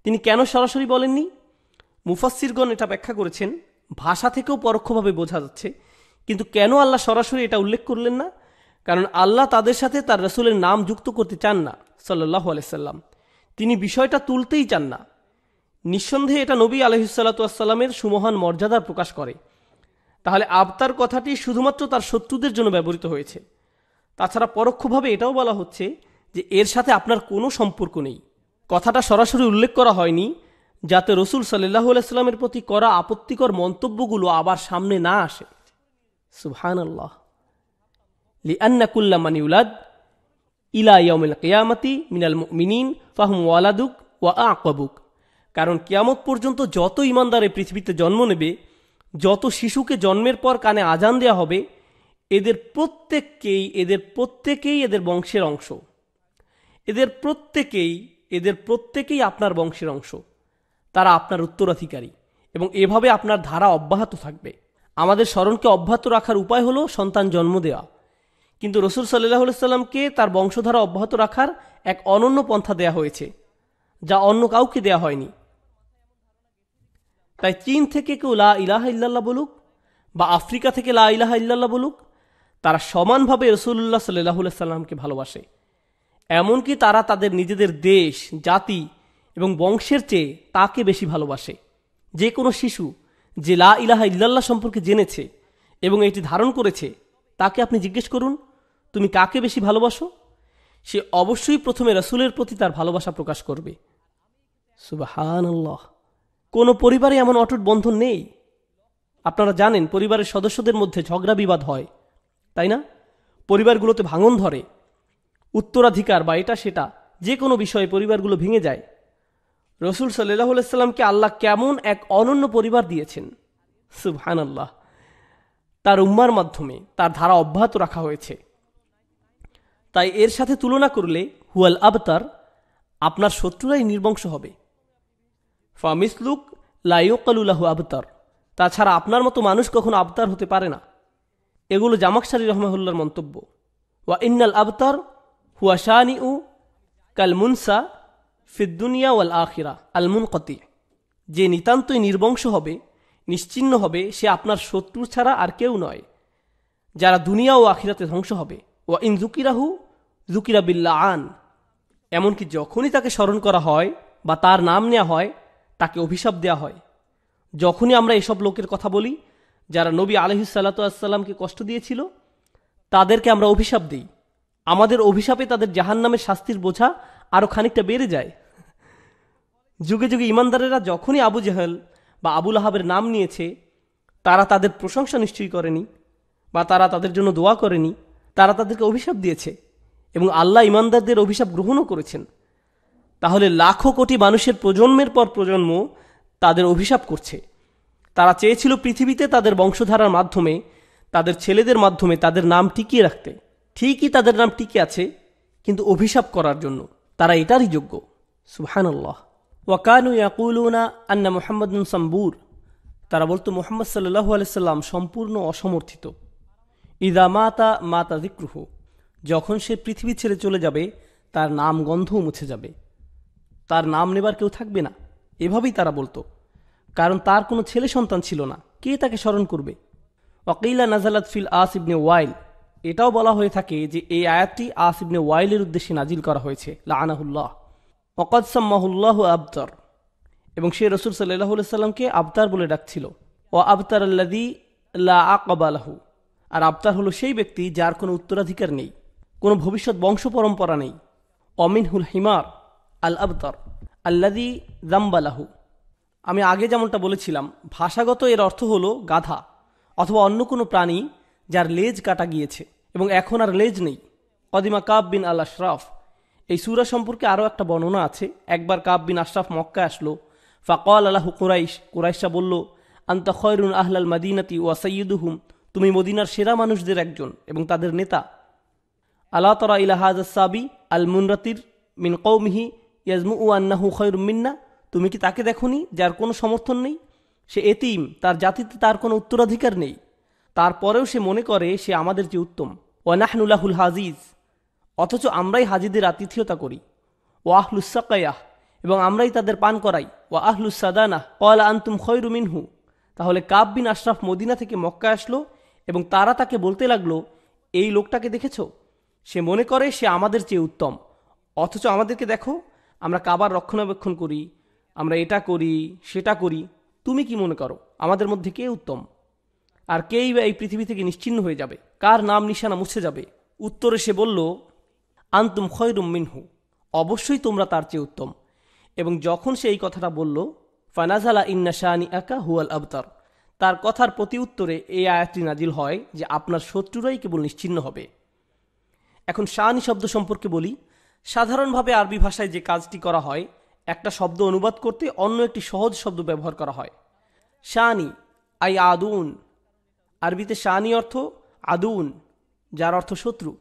তিনি কেন সরাসরি বলেননি মুফাসিরগণ এটা ব্যাখ্যা করেছেন ভাষা থেকেও পরোক্ষভাবে বোঝা যাচ্ছে কিন্তু কেন আল্লাহ সরাসরি এটা উল্লেখ করলেন না কারণ আল্লাহ তাদের সাথে তার রসুলের নাম যুক্ত করতে চান না সাল্লাহ আলাইসাল্লাম তিনি বিষয়টা তুলতেই চান না নিঃসন্দেহে এটা নবী আলহিসাল্লাতুয়াসাল্লামের সুমহান মর্যাদা প্রকাশ করে তাহলে আবতার কথাটি শুধুমাত্র তার শত্রুদের জন্য ব্যবহৃত হয়েছে তাছাড়া পরোক্ষভাবে এটাও বলা হচ্ছে যে এর সাথে আপনার কোনো সম্পর্ক নেই কথাটা সরাসরি উল্লেখ করা হয়নি যাতে রসুল সাল্লাহ আলাইস্লামের প্রতি করা আপত্তিকর মন্তব্যগুলো আবার সামনে না আসে সুবহান আল্লাহ লিআনাকুল্লা মানি ইলা ইয়মিল কেয়ামতি মিনাল মিনিন ফাহম ওয়ালাদুক ওয়া আকবুক কারণ কিয়ামত পর্যন্ত যত ইমানদার এই পৃথিবীতে জন্ম নেবে যত শিশুকে জন্মের পর কানে আজান দেয়া হবে এদের প্রত্যেককেই এদের প্রত্যেকেই এদের বংশের অংশ এদের প্রত্যেকেই এদের প্রত্যেকেই আপনার বংশের অংশ তারা আপনার উত্তরাধিকারী এবং এভাবে আপনার ধারা অব্যাহত থাকবে আমাদের স্মরণকে অব্যাহত রাখার উপায় হলো সন্তান জন্ম দেওয়া কিন্তু রসুল সাল্লাহ সাল্লামকে তার বংশধারা অব্যাহত রাখার এক অনন্য পন্থা দেয়া হয়েছে যা অন্য কাউকে দেয়া হয়নি তাই চীন থেকে কেউ লা ইলাহা ইল্লাল্লাহ বলুক বা আফ্রিকা থেকে লা ইলাহা ইল্লাল্লাহ বলুক তারা সমানভাবে রসুল্লাহ সাল্লাহ সাল্লামকে ভালোবাসে এমনকি তারা তাদের নিজেদের দেশ জাতি এবং বংশের চেয়ে তাকে বেশি ভালোবাসে যে কোনো শিশু যে লা ইলাহা ইল্লাল্লাহ সম্পর্কে জেনেছে এবং এটি ধারণ করেছে তাকে আপনি জিজ্ঞেস করুন তুমি কাকে বেশি ভালোবাসো সে অবশ্যই প্রথমে রাসুলের প্রতি তার ভালোবাসা প্রকাশ করবে সুবাহান আল্লাহ কোনো পরিবারে এমন অটুট বন্ধন নেই আপনারা জানেন পরিবারের সদস্যদের মধ্যে ঝগড়া বিবাদ হয় তাই না পরিবারগুলোতে ভাঙন ধরে উত্তরাধিকার বা এটা সেটা যে কোনো বিষয়ে পরিবারগুলো ভেঙে যায় রসুল সাল্লাহ সাল্লামকে আল্লাহ কেমন এক অনন্য পরিবার দিয়েছেন সুহান আল্লাহ তার উম্মার মাধ্যমে তার ধারা অব্যাহত রাখা হয়েছে তাই এর সাথে তুলনা করলে হুয়াল আবতার আপনার শত্রুরাই নির্বংশ হবে ফামিসলুক লাইকালুল্লাহ আবতার তাছাড়া আপনার মতো মানুষ কখনো আবতার হতে পারে না এগুলো জামাকসারি রহমাহুল্লার মন্তব্য ওয়া ইন্নাল আবতার হুয়া শাহানি উ কালমুনসা ফিদ্দুনিয়া ওয়াল আখিরা আলমুন কতি যে নিতান্তই নির্বংশ হবে নিশ্চিন্ন হবে সে আপনার শত্রু ছাড়া আর কেউ নয় যারা দুনিয়া ও আখিরাতে ধ্বংস হবে ও ইন জুকিরাহু জুকিরা বিল্লা আন এমনকি যখনই তাকে স্মরণ করা হয় বা তার নাম নেওয়া হয় তাকে অভিশাপ দেওয়া হয় যখনই আমরা এসব লোকের কথা বলি যারা নবী আলহিসাল্লা সাল্লামকে কষ্ট দিয়েছিল তাদেরকে আমরা অভিশাপ দিই আমাদের অভিশাপে তাদের জাহান নামের শাস্তির বোঝা আরও খানিকটা বেড়ে যায় যুগে যুগে ইমানদারেরা যখনই আবু জেহেল বা আবুল আহাবের নাম নিয়েছে তারা তাদের প্রশংসা নিশ্চয়ই করেনি বা তারা তাদের জন্য দোয়া করেনি তারা তাদেরকে অভিশাপ দিয়েছে এবং আল্লাহ ইমানদারদের অভিশাপ গ্রহণও করেছেন তাহলে লাখো কোটি মানুষের প্রজন্মের পর প্রজন্ম তাদের অভিশাপ করছে তারা চেয়েছিল পৃথিবীতে তাদের বংশধারার মাধ্যমে তাদের ছেলেদের মাধ্যমে তাদের নাম টিকিয়ে রাখতে ঠিকই তাদের নাম টিকে আছে কিন্তু অভিশাপ করার জন্য তারা এটারই যোগ্য সুহানুল্লাহ ওয়াকানু ইয়াকুলুনা আন্না মোহাম্মদ সাম্বুর তারা বলতো মোহাম্মদ সাল্লু আলাইসাল্লাম সম্পূর্ণ অসমর্থিত ইদা মাতা মাতা দিক্রুহ যখন সে পৃথিবী ছেড়ে চলে যাবে তার নাম গন্ধও মুছে যাবে তার নাম নেবার কেউ থাকবে না এভাবেই তারা বলতো কারণ তার কোনো ছেলে সন্তান ছিল না কে তাকে স্মরণ করবে অকেইলা নাজালাত ফিল আস ইবনে ওয়াইল এটাও বলা হয়ে থাকে যে এই আয়াতটি আসিবনে ওয়াইলের উদ্দেশ্যে নাজিল করা হয়েছে লাহুল্লাহ অকদসাম্মাহুল্লাহ আবতার এবং সে রসুল সাল্লাহ সাল্লামকে আবতার বলে ডাকছিল ও আবতার আল্লাদি লা আকবালাহু আর আবতার হলো সেই ব্যক্তি যার কোনো উত্তরাধিকার নেই কোনো ভবিষ্যৎ বংশ পরম্পরা নেই অমিনহুল হিমার আল আবতার আল্লাদি জাম্বালাহু আমি আগে যেমনটা বলেছিলাম ভাষাগত এর অর্থ হলো গাধা অথবা অন্য কোনো প্রাণী যার লেজ কাটা গিয়েছে এবং এখন আর লেজ নেই কদিমা কাব বিন আল আশরাফ এই সুরা সম্পর্কে আরও একটা বর্ণনা আছে একবার কাব বিন আশরাফ মক্কা আসলো ফাকল আল্লাহ কুরাইশ কুরাইশা বলল আন্তা খয়রুন আহলাল মাদিনাতি ওয়া তুমি মদিনার সেরা মানুষদের একজন এবং তাদের নেতা আল্লাহ তরা ইলাহাজ সাবি আল মুনরাতির মিন কৌমিহি ইয়াজমু উ আন্নাহু খয়রুম মিন্না তুমি কি তাকে দেখো যার কোনো সমর্থন নেই সে এতিম তার জাতিতে তার কোনো উত্তরাধিকার নেই তারপরেও সে মনে করে সে আমাদের যে উত্তম ওয়ানাহনুল্লাহুল হাজিজ অথচ আমরাই হাজিদের আতিথ্যতা করি ও আহলুসাকায়াহ এবং আমরাই তাদের পান করাই ও আহলুসাদানাহ কয়লা আন্তুম খয়রুমিনহু তাহলে কাব বিন আশরাফ মদিনা থেকে মক্কা আসলো এবং তারা তাকে বলতে লাগলো এই লোকটাকে দেখেছ সে মনে করে সে আমাদের চেয়ে উত্তম অথচ আমাদেরকে দেখো আমরা কাবার রক্ষণাবেক্ষণ করি আমরা এটা করি সেটা করি তুমি কি মনে করো আমাদের মধ্যে কে উত্তম আর কেই বা এই পৃথিবী থেকে নিশ্চিন্ন হয়ে যাবে কার নাম নিশানা মুছে যাবে উত্তরে সে বলল আন্তুম খয়রুম মিনহু অবশ্যই তোমরা তার চেয়ে উত্তম এবং যখন সে এই কথাটা বলল ফানাজালা ইন্না শাহানি আকা হুয়াল আবতার তার কথার প্রতি উত্তরে এই আয়াতটি নাজিল হয় যে আপনার শত্রুরাই কেবল নিশ্চিন্ন হবে এখন শাহানি শব্দ সম্পর্কে বলি সাধারণভাবে আরবি ভাষায় যে কাজটি করা হয় একটা শব্দ অনুবাদ করতে অন্য একটি সহজ শব্দ ব্যবহার করা হয় শাহানি আই আদুন আরবিতে শানি অর্থ আদুন যার অর্থ শত্রু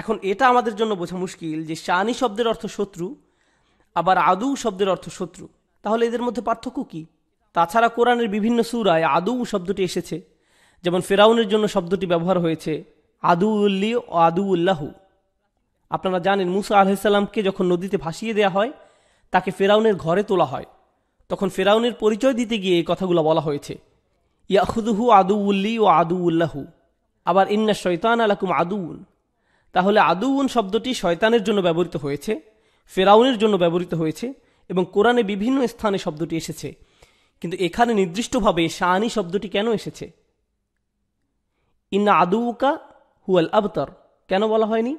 এখন এটা আমাদের জন্য বোঝা মুশকিল যে শানি শব্দের অর্থ শত্রু আবার আদু শব্দের অর্থ শত্রু তাহলে এদের মধ্যে পার্থক্য কী তাছাড়া কোরআনের বিভিন্ন সুরায় আদু শব্দটি এসেছে যেমন ফেরাউনের জন্য শব্দটি ব্যবহার হয়েছে আদু উল্লি ও আদু উল্লাহু আপনারা জানেন মুসা আলহিসাল্লামকে যখন নদীতে ভাসিয়ে দেয়া হয় তাকে ফেরাউনের ঘরে তোলা হয় তখন ফেরাউনের পরিচয় দিতে গিয়ে এই কথাগুলো বলা হয়েছে ইয়াহুদুহু আদুউল্লি ও আদুউল্লাহু আবার ইন্না শৈতান আলাকুম আদুউন তাহলে আদুউন শব্দটি শয়তানের জন্য ব্যবহৃত হয়েছে ফেরাউনের জন্য ব্যবহৃত হয়েছে এবং কোরআনে বিভিন্ন স্থানে শব্দটি এসেছে কিন্তু এখানে নির্দিষ্টভাবে শাহানি শব্দটি কেন এসেছে ইন্না আদুউকা হুয়াল আবতার কেন বলা হয়নি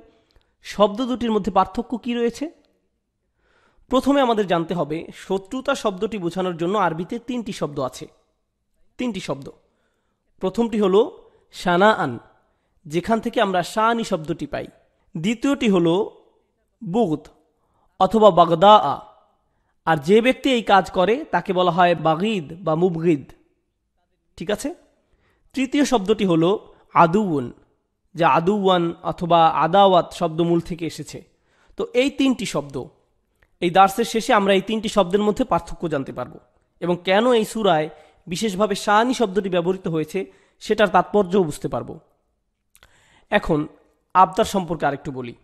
শব্দ দুটির মধ্যে পার্থক্য কি রয়েছে প্রথমে আমাদের জানতে হবে শত্রুতা শব্দটি বোঝানোর জন্য আরবিতে তিনটি শব্দ আছে তিনটি শব্দ প্রথমটি হলো সানা আন যেখান থেকে আমরা শানি শব্দটি পাই দ্বিতীয়টি হল বুগত অথবা বাগদা আ আর যে ব্যক্তি এই কাজ করে তাকে বলা হয় বাগিদ বা মুবগিদ ঠিক আছে তৃতীয় শব্দটি হল আদুউন যা আদুওয়ান অথবা আদাওয়াত শব্দমূল থেকে এসেছে তো এই তিনটি শব্দ এই দার্সের শেষে আমরা এই তিনটি শব্দের মধ্যে পার্থক্য জানতে পারবো এবং কেন এই সুরায় বিশেষভাবে শাহানি শব্দটি ব্যবহৃত হয়েছে সেটার তাৎপর্যও বুঝতে পারব এখন আবদার সম্পর্কে আরেকটু বলি